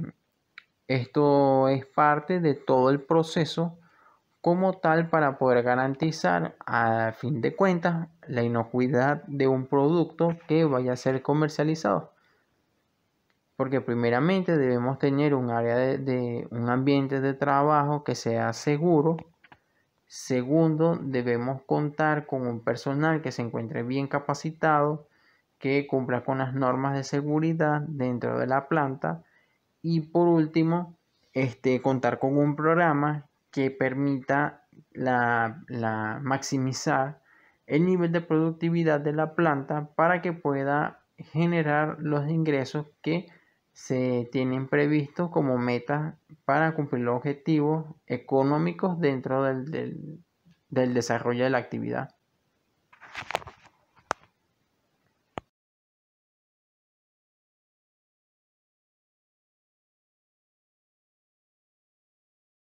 esto es parte de todo el proceso como tal para poder garantizar a fin de cuentas la inocuidad de un producto que vaya a ser comercializado porque primeramente debemos tener un área de, un ambiente de trabajo que sea seguro segundo debemos contar con un personal que se encuentre bien capacitado que cumpla con las normas de seguridad dentro de la planta y por último este, contar con un programa que permita la, maximizar el nivel de productividad de la planta para que pueda generar los ingresos que se tienen previstos como metas para cumplir los objetivos económicos dentro del, del, del desarrollo de la actividad.